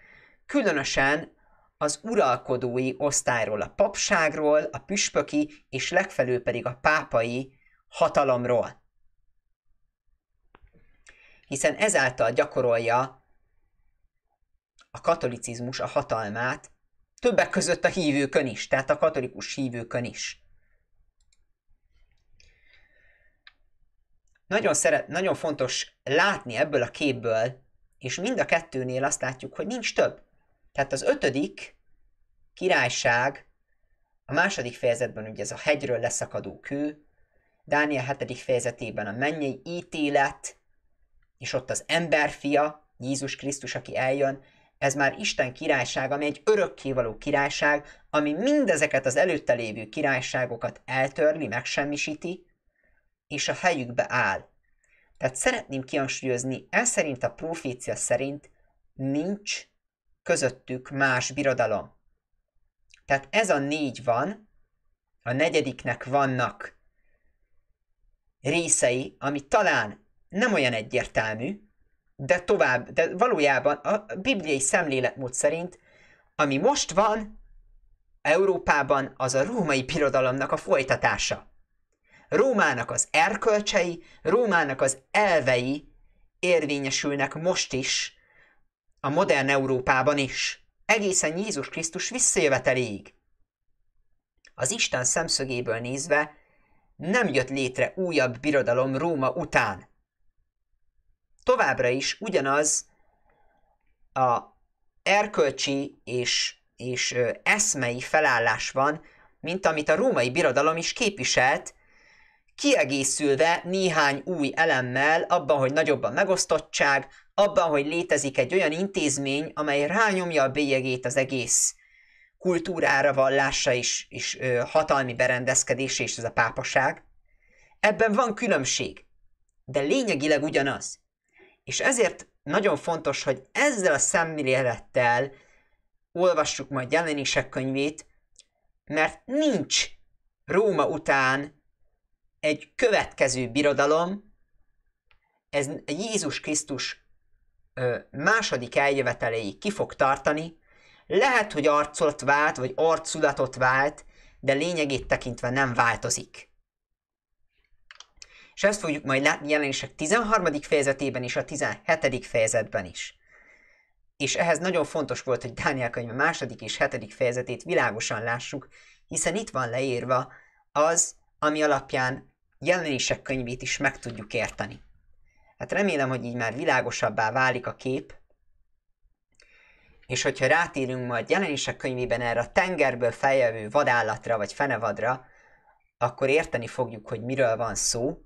különösen az uralkodói osztályról, a papságról, a püspöki és legfelül pedig a pápai hatalomról. Hiszen ezáltal gyakorolja a katolicizmus a hatalmát, többek között a hívőkön is, tehát a katolikus hívőkön is. Nagyon, szeret, nagyon fontos látni ebből a képből, és mind a kettőnél azt látjuk, hogy nincs több. Tehát az ötödik királyság, a második fejezetben ugye ez a hegyről leszakadó kő, Dániel hetedik fejezetében a mennyei ítélet, és ott az emberfia, Jézus Krisztus, aki eljön, ez már Isten királyság, ami egy örökkévaló királyság, ami mindezeket az előtte lévő királyságokat eltörli, megsemmisíti, és a helyükbe áll. Tehát szeretném kihangsúlyozni, ez szerint a profécia szerint nincs közöttük más birodalom. Tehát ez a négy van, a negyediknek vannak részei, ami talán nem olyan egyértelmű, de tovább, de valójában a bibliai szemléletmód szerint, ami most van Európában, az a római birodalomnak a folytatása. Rómának az erkölcsei, Rómának az elvei érvényesülnek most is, a modern Európában is, egészen Jézus Krisztus visszajöveteléig. Az Isten szemszögéből nézve nem jött létre újabb birodalom Róma után. Továbbra is ugyanaz a erkölcsi és, és eszmei felállás van, mint amit a római birodalom is képviselt, kiegészülve néhány új elemmel abban, hogy nagyobb a megosztottság, abban, hogy létezik egy olyan intézmény, amely rányomja a bélyegét az egész kultúrára, vallása és, és ö, hatalmi berendezkedésre, és ez a pápaság. Ebben van különbség, de lényegileg ugyanaz. És ezért nagyon fontos, hogy ezzel a szemlélettel olvassuk majd jelenések könyvét, mert nincs Róma után egy következő birodalom, ez Jézus Krisztus második eljöveteléig ki fog tartani, lehet, hogy arcot vált, vagy arculatot vált, de lényegét tekintve nem változik. És ezt fogjuk majd látni jelenések 13. fejezetében és a 17. fejezetben is. És ehhez nagyon fontos volt, hogy Dániel könyve második és hetedik fejezetét világosan lássuk, hiszen itt van leírva az, ami alapján jelenések könyvét is meg tudjuk érteni. Hát remélem, hogy így már világosabbá válik a kép, és hogyha rátérünk majd jelenések könyvében erre a tengerből feljövő vadállatra vagy fenevadra, akkor érteni fogjuk, hogy miről van szó,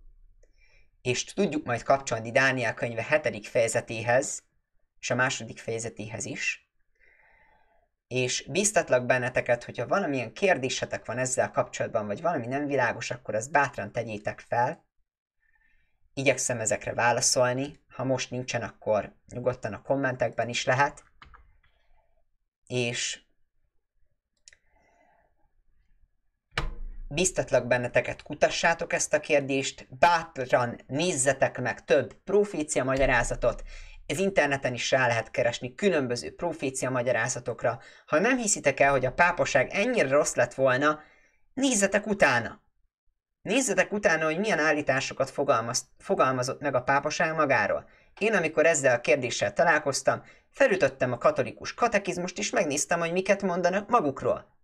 és tudjuk majd kapcsolni Dániel könyve hetedik fejezetéhez, és a második fejezetéhez is, és biztatlak benneteket, hogyha valamilyen kérdésetek van ezzel kapcsolatban, vagy valami nem világos, akkor ezt bátran tegyétek fel. Igyekszem ezekre válaszolni, ha most nincsen, akkor nyugodtan a kommentekben is lehet. És biztatlak benneteket, kutassátok ezt a kérdést, bátran nézzetek meg több profícia magyarázatot, ez interneten is rá lehet keresni különböző profécia magyarázatokra. Ha nem hiszitek el, hogy a pápaság ennyire rossz lett volna, nézzetek utána! Nézzetek utána, hogy milyen állításokat fogalmaz, fogalmazott meg a pápaság magáról. Én, amikor ezzel a kérdéssel találkoztam, felütöttem a katolikus katekizmust, és megnéztem, hogy miket mondanak magukról.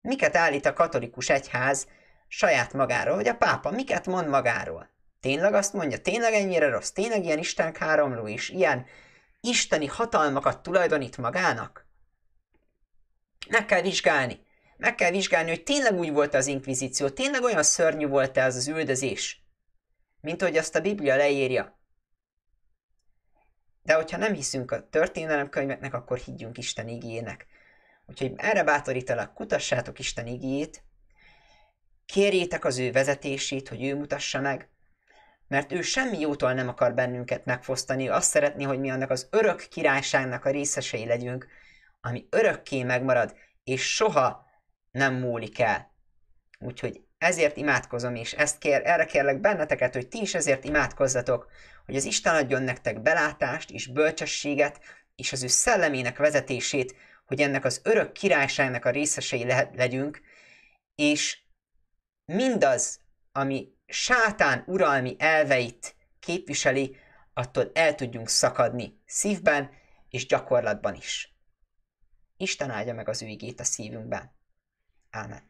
Miket állít a katolikus egyház saját magáról, hogy a pápa miket mond magáról? Tényleg azt mondja? Tényleg ennyire rossz? Tényleg ilyen istenkáromló és ilyen isteni hatalmakat tulajdonít magának? Meg kell vizsgálni. Meg kell vizsgálni, hogy tényleg úgy volt az inkvizíció, tényleg olyan szörnyű volt ez az üldözés, mint hogy azt a Biblia leírja. De hogyha nem hiszünk a történelemkönyveknek, akkor higgyünk Isten igének. Úgyhogy erre bátorítalak, kutassátok Isten igét, kérjétek az ő vezetését, hogy ő mutassa meg, mert ő semmi jótól nem akar bennünket megfosztani, ő azt szeretné, hogy mi annak az örök királyságnak a részesei legyünk, ami örökké megmarad, és soha nem múlik el. Úgyhogy ezért imádkozom, és ezt kér, erre kérlek benneteket, hogy ti is ezért imádkozzatok, hogy az Isten adjon nektek belátást és bölcsességet, és az ő szellemének vezetését, hogy ennek az örök királyságnak a részesei le- legyünk, és mindaz, ami sátán uralmi elveit képviseli, attól el tudjunk szakadni szívben és gyakorlatban is. Isten áldja meg az ügyét a szívünkben. Ámen.